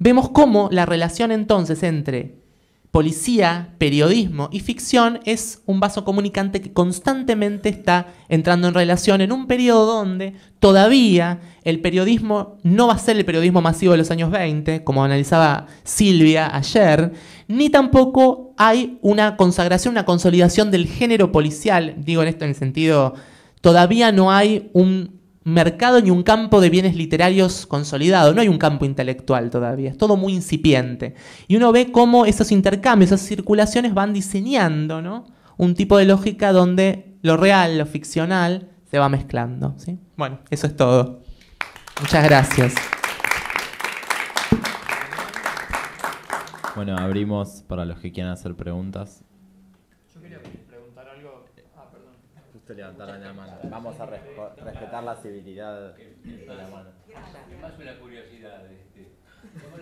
Speaker 3: vemos cómo la relación entonces entre policía, periodismo y ficción es un vaso comunicante que constantemente está entrando en relación en un periodo donde todavía el periodismo no va a ser el periodismo masivo de los años 20, como analizaba Silvia ayer, ni tampoco hay una consagración, una consolidación del género policial, digo en esto en el sentido, todavía no hay un mercado ni un campo de bienes literarios consolidado, no hay un campo intelectual todavía, es todo muy incipiente. Y uno ve cómo esos intercambios, esas circulaciones van diseñando un tipo de lógica donde lo real, lo ficcional, se va mezclando. ¿sí? Bueno, eso es todo. Muchas gracias.
Speaker 2: Bueno, abrimos para los que quieran hacer preguntas. se la mano. Vamos a respetar la civilidad de la Más una curiosidad. Este.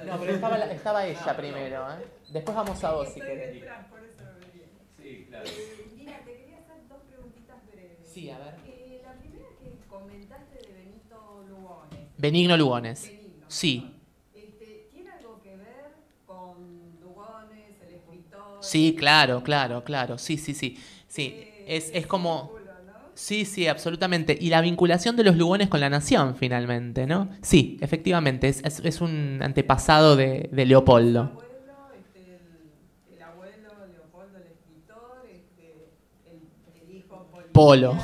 Speaker 2: No, pero estaba, ella primero.
Speaker 3: ¿eh? Después vamos a vos si querés. por eso sí, claro.
Speaker 2: Mira, eh, te quería hacer dos preguntitas breves. Sí, a ver. Eh,
Speaker 3: la primera que comentaste de Benito Lugones. Benigno Lugones. sí. Este, ¿Tiene algo que ver con Lugones, el escritor? Sí, claro, claro, claro. Sí, sí, sí. sí. es como Sí, sí, absolutamente. Y la vinculación de los Lugones con la nación, finalmente, ¿no? Sí, efectivamente, es, un antepasado de, de Leopoldo. el este, el escritor, este, Polo.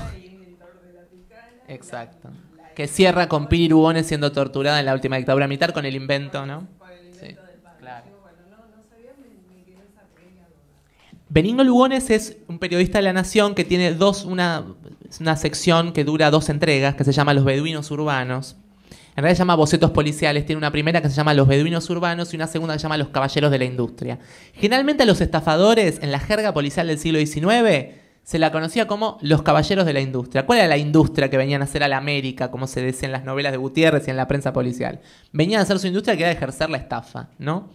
Speaker 3: Exacto. Que cierra con Piri Lugones siendo torturada en la última dictadura militar con el invento, ¿no? Benigno Lugones es un periodista de la Nación que tiene dos, una, una sección que dura dos entregas, que se llama Los Beduinos Urbanos. En realidad se llama Bocetos Policiales, tiene una primera que se llama Los Beduinos Urbanos y una segunda que se llama Los Caballeros de la Industria. Generalmente a los estafadores, en la jerga policial del siglo XIX, se la conocía como los caballeros de la industria. ¿Cuál era la industria que venían a hacer a la América, como se decía en las novelas de Gutiérrez y en la prensa policial? Venían a hacer su industria que era ejercer la estafa, ¿no?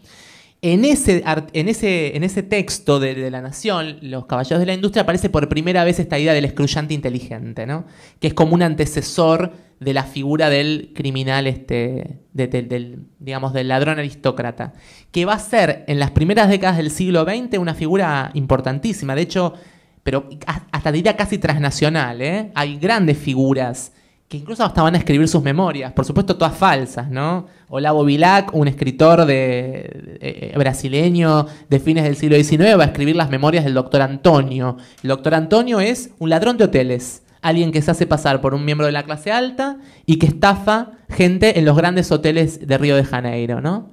Speaker 3: En ese, en en ese texto de, La Nación, Los Caballeros de la Industria, aparece por primera vez esta idea del excluyente inteligente, ¿no? que es como un antecesor de la figura del criminal, este, del, digamos, del ladrón aristócrata, que va a ser en las primeras décadas del siglo XX una figura importantísima. De hecho, pero hasta diría casi transnacional. ¿eh? Hay grandes figuras que incluso hasta van a escribir sus memorias, por supuesto todas falsas, ¿no? Olavo Vilac, un escritor eh, brasileño de fines del siglo XIX, va a escribir las memorias del doctor Antonio. El doctor Antonio es un ladrón de hoteles, alguien que se hace pasar por un miembro de la clase alta y que estafa gente en los grandes hoteles de Río de Janeiro, ¿no?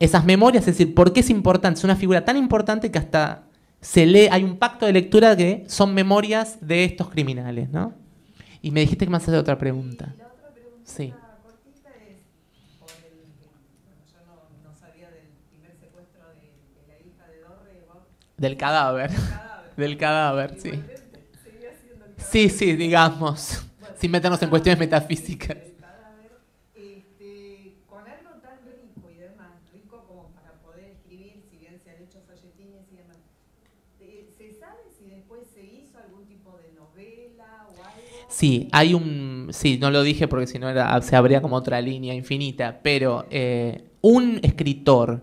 Speaker 3: Esas memorias, es decir, ¿por qué es importante? Es una figura tan importante que hasta se lee, hay un pacto de lectura que son memorias de estos criminales, ¿no? Y me dijiste que me hacía otra pregunta. ¿Y la otra pregunta? Sí. es? Por el. yo no sabía del primer secuestro de la hija de Dorre. Del cadáver. Del cadáver, sí. Sí, sí, digamos. Sin meternos en cuestiones metafísicas. Del cadáver, este. Con el no
Speaker 2: tan rico y demás, rico como para poder escribir, si bien se han hecho folletines y demás. ¿Se sabe
Speaker 3: si después se hizo algún tipo de novela o algo? Sí, hay un. Sí, no lo dije porque si no se habría como otra línea infinita, pero eh, un escritor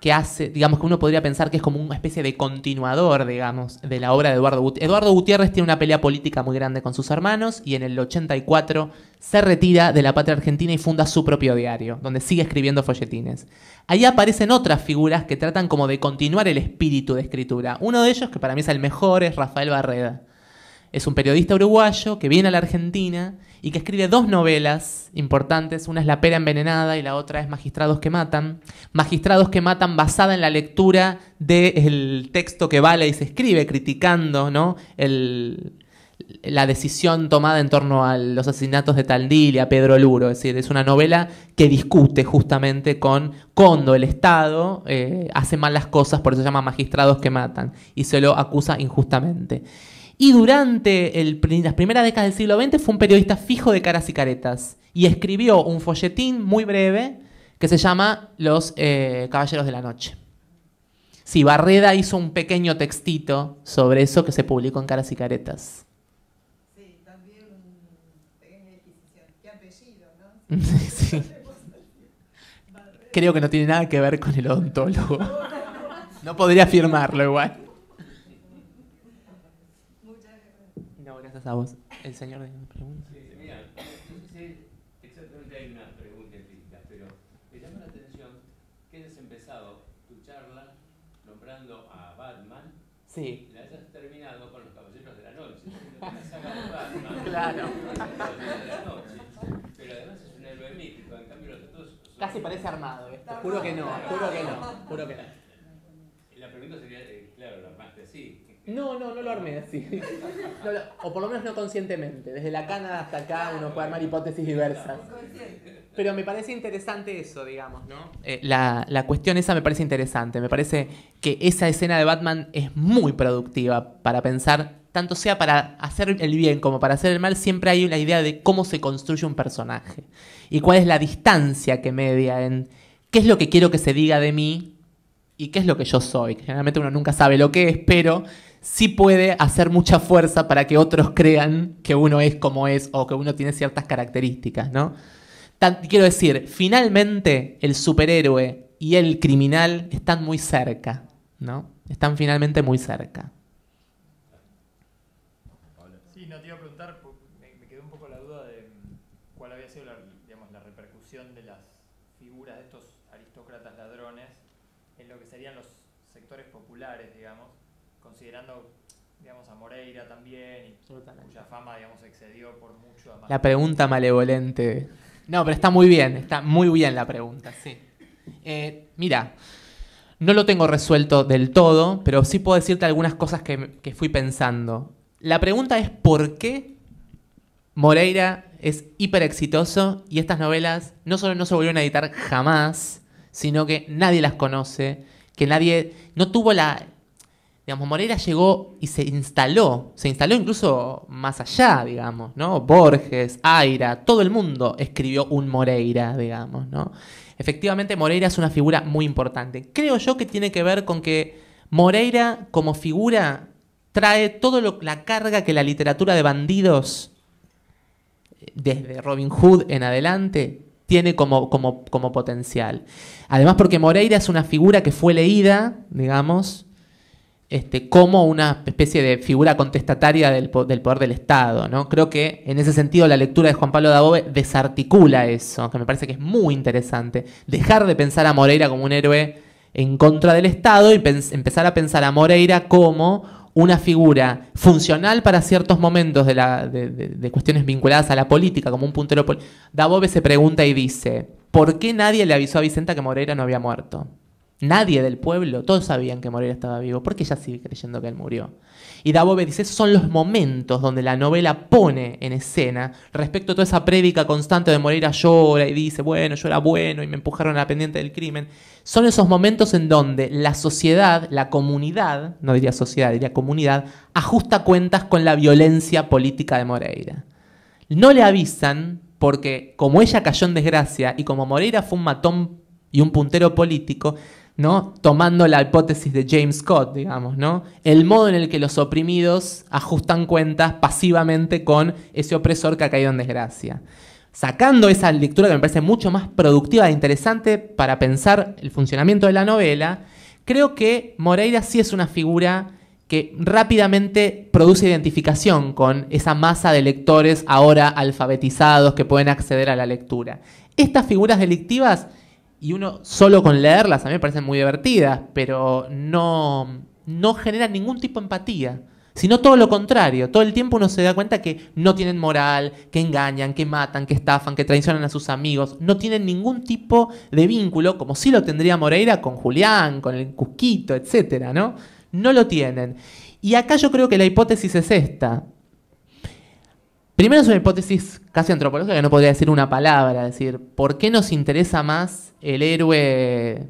Speaker 3: que hace, digamos que uno podría pensar que es como una especie de continuador, digamos, de la obra de Eduardo Gutiérrez. Eduardo Gutiérrez tiene una pelea política muy grande con sus hermanos y en el 84 se retira de la patria argentina y funda su propio diario, donde sigue escribiendo folletines. Ahí aparecen otras figuras que tratan como de continuar el espíritu de escritura. Uno de ellos, que para mí es el mejor, es Rafael Barreda es un periodista uruguayo que viene a la Argentina y que escribe dos novelas importantes, una es La pera envenenada y la otra es Magistrados que matan. Magistrados que matan basada en la lectura del texto que vale y se escribe, criticando ¿no? la decisión tomada en torno a los asesinatos de Tandil y a Pedro Luro. Es decir, es una novela que discute justamente con cuando el Estado eh, Hace hace malas cosas, por eso se llama Magistrados que matan, y se lo acusa injustamente. Y durante el, las primeras décadas del siglo XX fue un periodista fijo de caras y caretas. Y escribió un folletín muy breve que se llama Los eh, Caballeros de la Noche. Si Barreda hizo un pequeño textito sobre eso que se publicó en Caras y Caretas. Sí, también un pequeño Qué apellido, ¿no? Creo que no tiene nada que ver con el odontólogo. No podría firmarlo igual. a vos. El señor de pregunta. Sí, mira, no sé si
Speaker 2: exactamente hay una pregunta implícita, pero me llama la
Speaker 3: atención que hayas empezado tu charla
Speaker 2: nombrando a Batman. Sí. Y la hayas terminado con los Caballeros de la Noche.
Speaker 1: Claro.
Speaker 3: Pero además es un héroe mítico, en cambio los Son... Casi parece armado esto. Juro que no, juro que no, juro que no. La pregunta sería, eh, claro, más armaste sí. No, no, no lo armé así. o por lo menos no conscientemente. Desde la cana hasta acá uno puede armar hipótesis diversas. Pero me parece interesante eso, digamos, ¿no? Eh, la, la, cuestión esa me parece interesante. Me parece que esa escena de Batman es muy productiva para pensar, tanto sea para hacer el bien como para hacer el mal, siempre hay una idea de cómo se construye un personaje. Y cuál es la distancia que media en qué es lo que quiero que se diga de mí y qué es lo que yo soy. Generalmente uno nunca sabe lo que es, pero sí puede hacer mucha fuerza para que otros crean que uno es como es o que uno tiene ciertas características, ¿no? quiero decir, finalmente el superhéroe y el criminal están muy cerca, ¿no? Están finalmente muy cerca. La pregunta malevolente. No, pero está muy bien, está muy bien la pregunta, sí. Eh, mira, no lo tengo resuelto del todo, pero sí puedo decirte algunas cosas que, que fui pensando. La pregunta es por qué Moreira es hiper exitoso y estas novelas no solo no se volvieron a editar jamás, sino que nadie las conoce, que nadie no tuvo la, digamos, Moreira llegó y se instaló, se instaló incluso más allá, digamos, ¿no? Borges, Aira, todo el mundo escribió un Moreira, digamos, ¿no? Efectivamente, Moreira es una figura muy importante. Creo yo que tiene que ver con que Moreira como figura trae toda la carga que la literatura de bandidos, desde Robin Hood en adelante, tiene como, como, como potencial. Además porque Moreira es una figura que fue leída, digamos, este, como una especie de figura contestataria del, poder del Estado. ¿no? Creo que en ese sentido la lectura de Juan Pablo Dabove desarticula eso, que me parece que es muy interesante. Dejar de pensar a Moreira como un héroe en contra del Estado y empezar a pensar a Moreira como una figura funcional para ciertos momentos de, cuestiones vinculadas a la política, como un puntero político. Dabove se pregunta y dice, ¿por qué nadie le avisó a Vicenta que Moreira no había muerto? Nadie del pueblo, todos sabían que Moreira estaba vivo, porque ella sigue creyendo que él murió. Y Dabove dice, esos son los momentos donde la novela pone en escena respecto a toda esa prédica constante de Moreira llora y dice, bueno, yo era bueno y me empujaron a la pendiente del crimen. Son esos momentos en donde la sociedad, la comunidad, no diría sociedad, diría comunidad, ajusta cuentas con la violencia política de Moreira. No le avisan porque como ella cayó en desgracia y como Moreira fue un matón y un puntero político, ¿no? tomando la hipótesis de James Scott, digamos, ¿no? el modo en el que los oprimidos ajustan cuentas pasivamente con ese opresor que ha caído en desgracia. Sacando esa lectura que me parece mucho más productiva e interesante para pensar el funcionamiento de la novela, creo que Moreira sí es una figura que rápidamente produce identificación con esa masa de lectores ahora alfabetizados que pueden acceder a la lectura. Estas figuras delictivas y uno solo con leerlas a mí me parecen muy divertidas, pero no, no generan ningún tipo de empatía. Sino todo lo contrario, todo el tiempo uno se da cuenta que no tienen moral, que engañan, que matan, que estafan, que traicionan a sus amigos, no tienen ningún tipo de vínculo, como sí lo tendría Moreira con Julián, con el Cusquito, etcétera, ¿no? No lo tienen. Y acá yo creo que la hipótesis es esta. Primero es una hipótesis casi antropológica que no podría decir una palabra, es decir, ¿por qué nos interesa más el héroe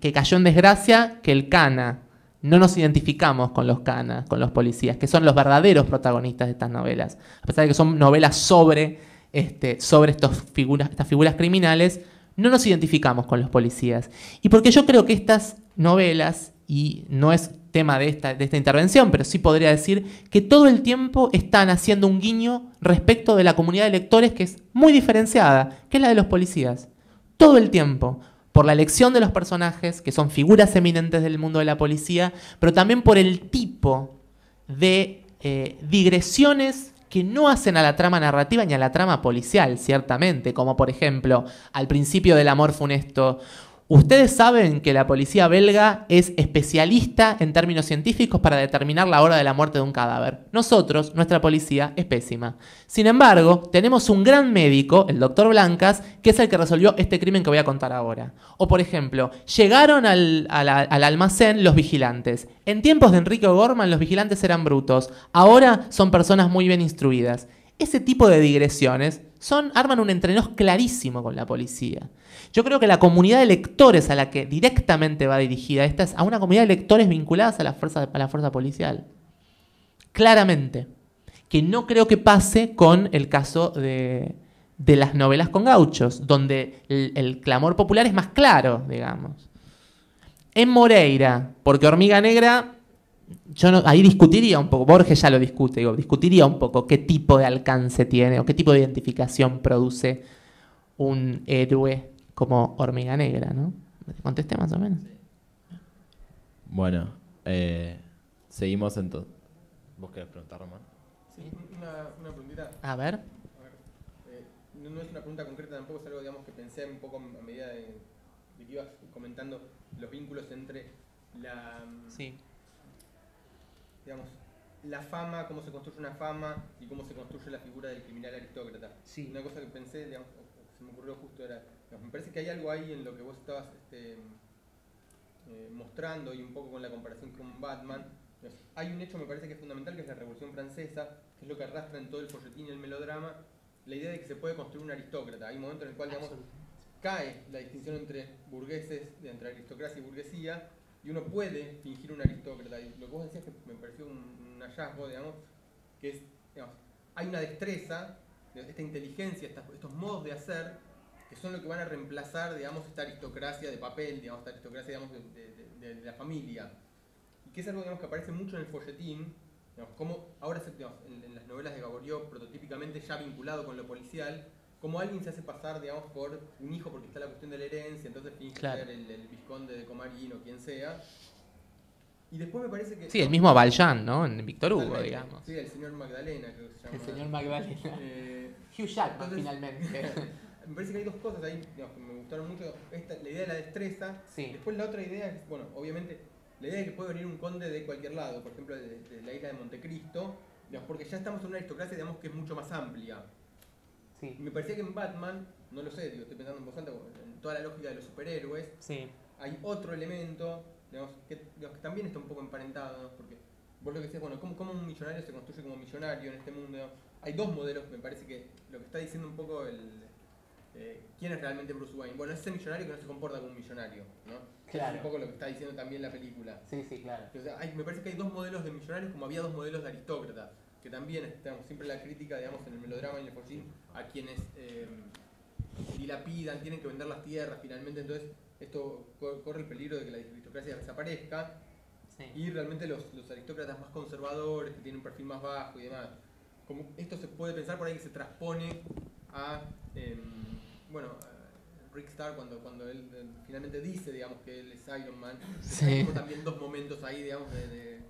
Speaker 3: que cayó en desgracia que el cana? No nos identificamos con los canas, con los policías, que son los verdaderos protagonistas de estas novelas. A pesar de que son novelas sobre, este, sobre estos figuras, estas figuras criminales, no nos identificamos con los policías. Y porque yo creo que estas novelas, y no es tema de esta, de esta intervención, pero sí podría decir que todo el tiempo están haciendo un guiño respecto de la comunidad de lectores que es muy diferenciada, que es la de los policías. Todo el tiempo por la elección de los personajes, que son figuras eminentes del mundo de la policía, pero también por el tipo de eh, digresiones que no hacen a la trama narrativa ni a la trama policial, ciertamente, como por ejemplo al principio del amor funesto, Ustedes saben que la policía belga es especialista en términos científicos para determinar la hora de la muerte de un cadáver. Nosotros, nuestra policía, es pésima. Sin embargo, tenemos un gran médico, el doctor Blancas, que es el que resolvió este crimen que voy a contar ahora. O por ejemplo, llegaron al, almacén los vigilantes. En tiempos de Enrique Gorman los vigilantes eran brutos. Ahora son personas muy bien instruidas. Ese tipo de digresiones son, arman un entrenos clarísimo con la policía. Yo creo que la comunidad de lectores a la que directamente va dirigida esta es a una comunidad de lectores vinculadas a la fuerza, a la fuerza policial. Claramente. Que no creo que pase con el caso de, las novelas con gauchos, donde el, clamor popular es más claro, digamos. En Moreira, porque Hormiga Negra, yo ahí discutiría un poco, Borges ya lo discute, discutiría un poco qué tipo de alcance tiene o qué tipo de identificación produce un héroe como hormiga negra, ¿no? Contesté más o menos.
Speaker 2: Bueno, eh, seguimos entonces. ¿Vos querés preguntar, Román?
Speaker 1: Sí, una, una preguntita. A ver. Eh, no, es una pregunta concreta tampoco, es algo digamos, que pensé un poco a medida de, de que ibas comentando los vínculos entre la. Sí. Digamos, la fama, cómo se construye una fama y cómo se construye la figura del criminal aristócrata. Sí. Una cosa que pensé, digamos, se me ocurrió justo era me parece que hay algo ahí en lo que vos estabas este, eh, mostrando y un poco con la comparación con Batman. Hay un hecho, me parece que es fundamental, que es la Revolución Francesa, que es lo que arrastra en todo el folletín y el melodrama, la idea de que se puede construir un aristócrata. Hay un momento en el cual, cae la distinción entre burgueses, entre aristocracia y burguesía, y uno puede fingir un aristócrata. Y lo que vos decías que me pareció un, hallazgo, digamos, que es, hay una destreza, esta inteligencia, estos modos de hacer que son lo que van a reemplazar, digamos, esta aristocracia de papel, digamos, esta aristocracia, digamos, de, la familia. Y que es algo, digamos, que aparece mucho en el folletín, digamos, como ahora en, las novelas de Gaborio, prototípicamente ya vinculado con lo policial, como alguien se hace pasar, digamos, por un hijo porque está la cuestión de la herencia, entonces finge ser el, visconde de Comarín o quien sea. Y después me parece que... Sí, el mismo Valjean, ¿no? En Víctor Hugo, digamos. Sí, el señor Magdalena, creo que se llama. El señor Magdalena. Eh, Hugh Jackman, finalmente. me parece que hay dos cosas ahí que me gustaron mucho. Esta, la idea de la destreza. Después la otra idea es, bueno, obviamente, la idea de que puede venir un conde de cualquier lado, por ejemplo, de, la isla de Montecristo, digamos, porque ya estamos en una aristocracia, digamos, que es mucho más amplia. Sí. Me parecía que en Batman, no lo sé, estoy pensando en toda la lógica de los superhéroes, sí. hay otro elemento, digamos, que, también está un poco emparentado, porque vos lo que bueno, ¿cómo, ¿cómo, un millonario se construye como millonario en este mundo? Hay dos modelos, me parece que lo que está diciendo un poco el, eh, quién es realmente Bruce Wayne. Bueno, es ese millonario que no se comporta como un millonario, ¿no? Claro. Es un poco lo que está diciendo también la película. Sí, sí, claro. me parece que hay dos modelos de millonarios como había dos modelos de aristócratas, que también tenemos siempre la crítica, digamos, en el melodrama y en el folletín a quienes eh, dilapidan, tienen que vender las tierras finalmente, entonces esto corre el peligro de que la aristocracia desaparezca. Y realmente los, los aristócratas más conservadores, que tienen un perfil más bajo y demás. Como esto se puede pensar por ahí que se transpone a em, bueno, Rick Starr cuando, cuando él, finalmente dice, digamos, que él es Iron Man, también dos momentos ahí, digamos, de,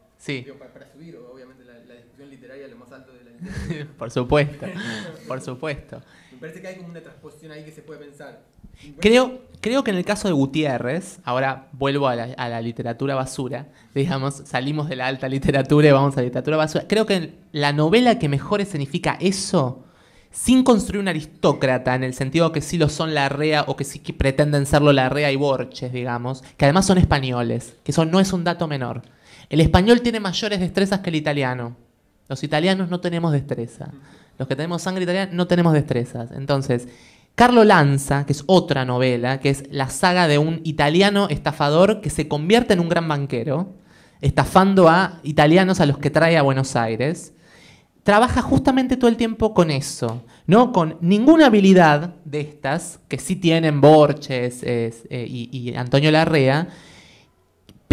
Speaker 1: para, subir, obviamente, la, la, discusión literaria lo más alto de la literatura. por supuesto, por supuesto. Me parece que hay como una transposición ahí que
Speaker 3: se puede pensar. creo, creo que en el caso de Gutiérrez, ahora vuelvo a la, a la, literatura basura, digamos, salimos de la alta literatura y vamos a la literatura basura. Creo que la novela que mejor escenifica eso sin construir un aristócrata, en el sentido que sí lo son la rea o que sí pretenden serlo la rea y Borches, digamos, que además son españoles, que eso no es un dato menor. El español tiene mayores destrezas que el italiano. Los italianos no tenemos destreza. Los que tenemos sangre italiana no tenemos destrezas. Entonces, Carlo Lanza, que es otra novela, que es la saga de un italiano estafador que se convierte en un gran banquero, estafando a italianos a los que trae a Buenos Aires trabaja justamente todo el tiempo con eso, ¿no? Con ninguna habilidad de estas, que sí tienen Borges eh, y, y Antonio Larrea,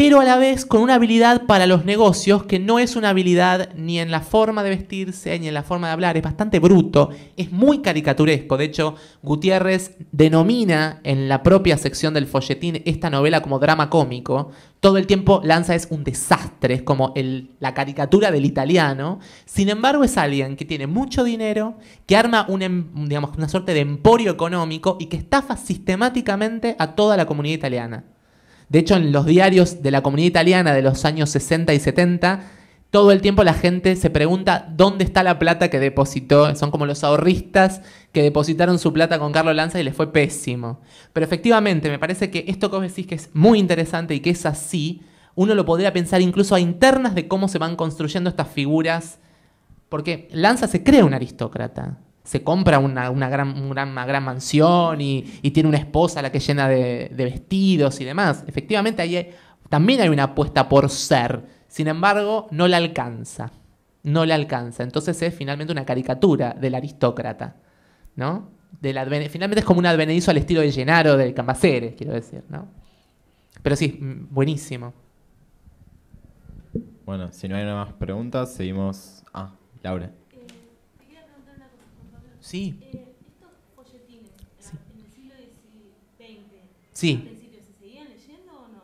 Speaker 3: pero a la vez con una habilidad para los negocios que no es una habilidad ni en la forma de vestirse ni en la forma de hablar, es bastante bruto, es muy caricaturesco. De hecho, Gutiérrez denomina en la propia sección del folletín esta novela como drama cómico. Todo el tiempo Lanza es un desastre, es como la caricatura del italiano. Sin embargo, es alguien que tiene mucho dinero, que arma em, digamos, una suerte de emporio económico y que estafa sistemáticamente a toda la comunidad italiana. De hecho, en los diarios de la comunidad italiana de los años 60 y 70, todo el tiempo la gente se pregunta dónde está la plata que depositó. Son como los ahorristas que depositaron su plata con Carlos Lanza y les fue pésimo. Pero efectivamente, me parece que esto que vos decís que es muy interesante y que es así, uno lo podría pensar incluso a internas de cómo se van construyendo estas figuras. Porque Lanza se cree un aristócrata se compra una, gran, gran, mansión y, tiene una esposa a la que llena de, vestidos y demás. Efectivamente, también hay una apuesta por ser. Sin embargo, no la alcanza. No la alcanza. Entonces es finalmente una caricatura del aristócrata. ¿no? finalmente es como un advenedizo al estilo de Llenaro del Cambaceres, quiero decir. ¿no? Pero sí, buenísimo.
Speaker 2: Bueno, si no hay más preguntas, seguimos. Ah, Laura. Sí. estos folletines, en
Speaker 3: el siglo XX, sí. ¿se seguían leyendo o no?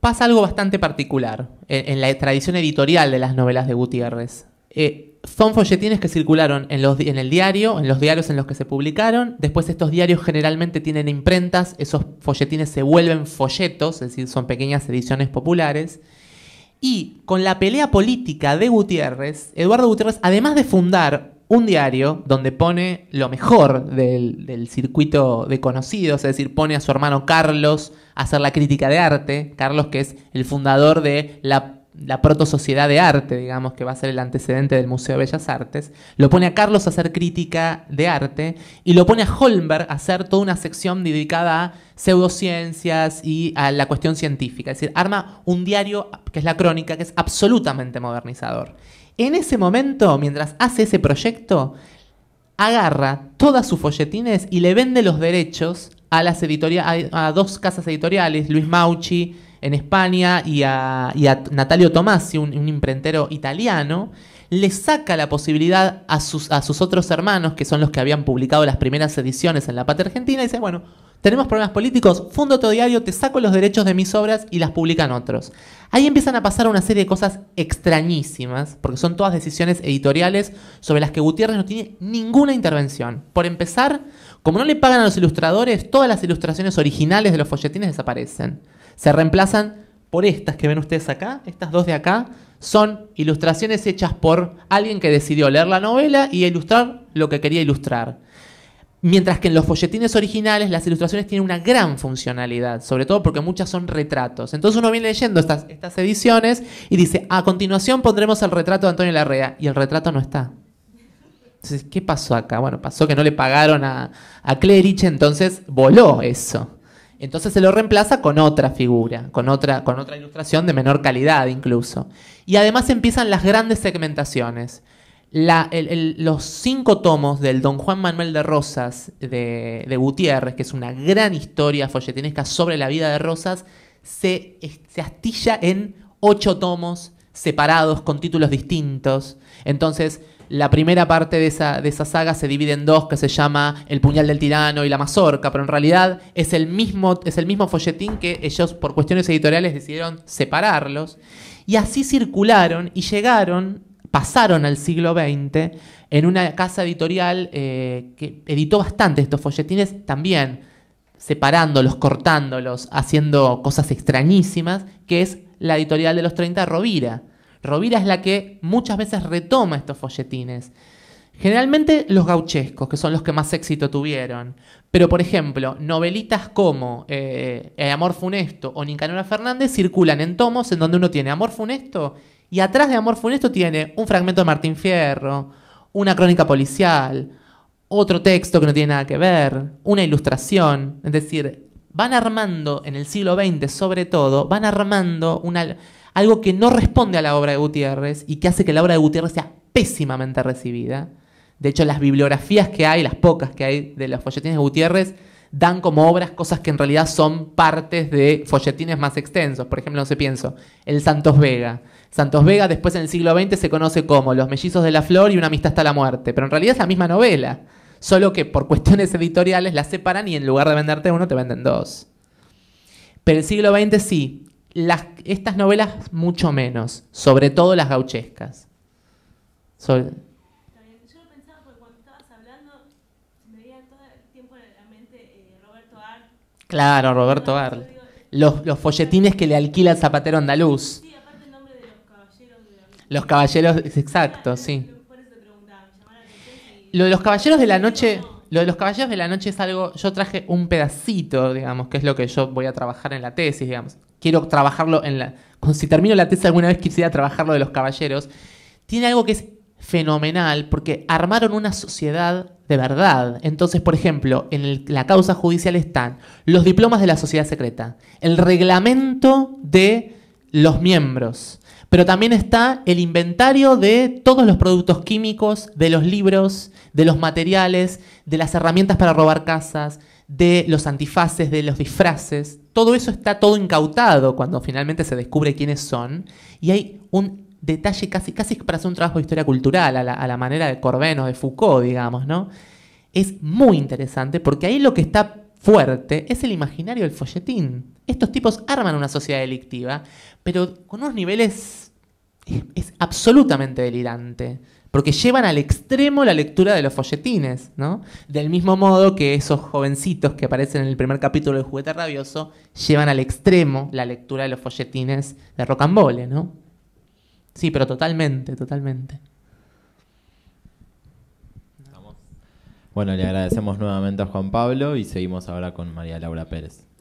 Speaker 3: Pasa algo bastante particular en, la tradición editorial de las novelas de Gutiérrez. Eh, son folletines que circularon en, los, en el diario, en los diarios en los que se publicaron. Después estos diarios generalmente tienen imprentas, esos folletines se vuelven folletos, es decir, son pequeñas ediciones populares. Y con la pelea política de Gutiérrez, Eduardo Gutiérrez, además de fundar un diario donde pone lo mejor del, circuito de conocidos, es decir, pone a su hermano Carlos a hacer la crítica de arte, Carlos que es el fundador de la, la proto-sociedad de arte, digamos, que va a ser el antecedente del Museo de Bellas Artes, lo pone a Carlos a hacer crítica de arte y lo pone a Holmberg a hacer toda una sección dedicada a pseudociencias y a la cuestión científica, es decir, arma un diario que es la crónica, que es absolutamente modernizador. En ese momento, mientras hace ese proyecto, agarra todas sus folletines y le vende los derechos a, las a dos casas editoriales, Luis Mauchi en España y a, Natalio Tomasi, un imprentero italiano, le saca la posibilidad a sus, a sus otros hermanos, que son los que habían publicado las primeras ediciones en la patria argentina, y dice, bueno, tenemos problemas políticos, fundo todo diario, te saco los derechos de mis obras y las publican otros. Ahí empiezan a pasar una serie de cosas extrañísimas, porque son todas decisiones editoriales sobre las que Gutiérrez no tiene ninguna intervención. Por empezar, como no le pagan a los ilustradores, todas las ilustraciones originales de los folletines desaparecen. Se reemplazan por estas que ven ustedes acá, estas dos de acá, son ilustraciones hechas por alguien que decidió leer la novela y ilustrar lo que quería ilustrar. Mientras que en los folletines originales las ilustraciones tienen una gran funcionalidad, sobre todo porque muchas son retratos. Entonces uno viene leyendo estas, estas ediciones y dice, a continuación pondremos el retrato de Antonio Larrea, y el retrato no está. Entonces, ¿qué pasó acá? Bueno, pasó que no le pagaron a, a Clerich, entonces voló eso. Entonces se lo reemplaza con otra figura, con otra, con otra ilustración de menor calidad incluso. Y además empiezan las grandes segmentaciones. los cinco tomos del Don Juan Manuel de Rosas de, Gutiérrez, que es una gran historia folletinesca sobre la vida de Rosas, se, se astilla en ocho tomos separados con títulos distintos. Entonces, la primera parte de esa, de esa saga se divide en dos, que se llama El puñal del tirano y la mazorca, pero en realidad es el mismo, es el mismo folletín que ellos por cuestiones editoriales decidieron separarlos. Y así circularon y llegaron, pasaron al siglo XX en una casa editorial eh, que editó bastante estos folletines también, separándolos, cortándolos, haciendo cosas extrañísimas, que es la editorial de los 30 Rovira Rovira es la que muchas veces retoma estos folletines. Generalmente los gauchescos, que son los que más éxito tuvieron. Pero, por ejemplo, novelitas como eh, El Amor Funesto o Nicanora Fernández circulan en tomos en donde uno tiene Amor Funesto y atrás de Amor Funesto tiene un fragmento de Martín Fierro, una crónica policial, otro texto que no tiene nada que ver, una ilustración. Es decir, van armando en el siglo XX, sobre todo, van armando una algo que no responde a la obra de Gutiérrez y que hace que la obra de Gutiérrez sea pésimamente recibida. De hecho, las bibliografías que hay, las pocas que hay de los folletines de Gutiérrez, dan como obras cosas que en realidad son partes de folletines más extensos. Por ejemplo, no sé, pienso, el Santos Vega. Santos Vega después en el siglo XX se conoce como Los mellizos de la flor y una amistad hasta la muerte, pero en realidad es la misma novela, solo que por cuestiones editoriales la separan y en lugar de venderte uno te venden dos. Pero el siglo XX sí, estas novelas mucho menos, sobre todo las gauchescas. Yo pensaba porque cuando estabas hablando, me todo el tiempo en la mente Roberto Claro, Roberto Arlt. Los, folletines que le alquila el zapatero andaluz. Sí, aparte el nombre de los caballeros. Los caballeros, exacto, sí. los caballeros de la noche... Lo de los caballeros de la noche es algo, yo traje un pedacito, digamos, que es lo que yo voy a trabajar en la tesis, digamos quiero trabajarlo en la... Si termino la tesis alguna vez quisiera trabajarlo de los caballeros. Tiene algo que es fenomenal porque armaron una sociedad de verdad. Entonces, por ejemplo, en la causa judicial están los diplomas de la sociedad secreta, el reglamento de los miembros, pero también está el inventario de todos los productos químicos, de los libros, de los materiales, de las herramientas para robar casas, de los antifaces, de los disfraces. Todo eso está todo incautado cuando finalmente se descubre quiénes son. Y hay un detalle casi, casi para hacer un trabajo de historia cultural, a la, manera de Corbén o de Foucault, digamos, ¿no? Es muy interesante porque ahí lo que está fuerte es el imaginario del folletín. Estos tipos arman una sociedad delictiva, pero con unos niveles... es absolutamente delirante porque llevan al extremo la lectura de los folletines, ¿no? Del mismo modo que esos jovencitos que aparecen en el primer capítulo de Juguete Rabioso llevan al extremo la lectura de los folletines de Rocambole, ¿no? Sí, pero totalmente, totalmente.
Speaker 2: Bueno, le agradecemos nuevamente a Juan Pablo y seguimos ahora con María Laura Pérez.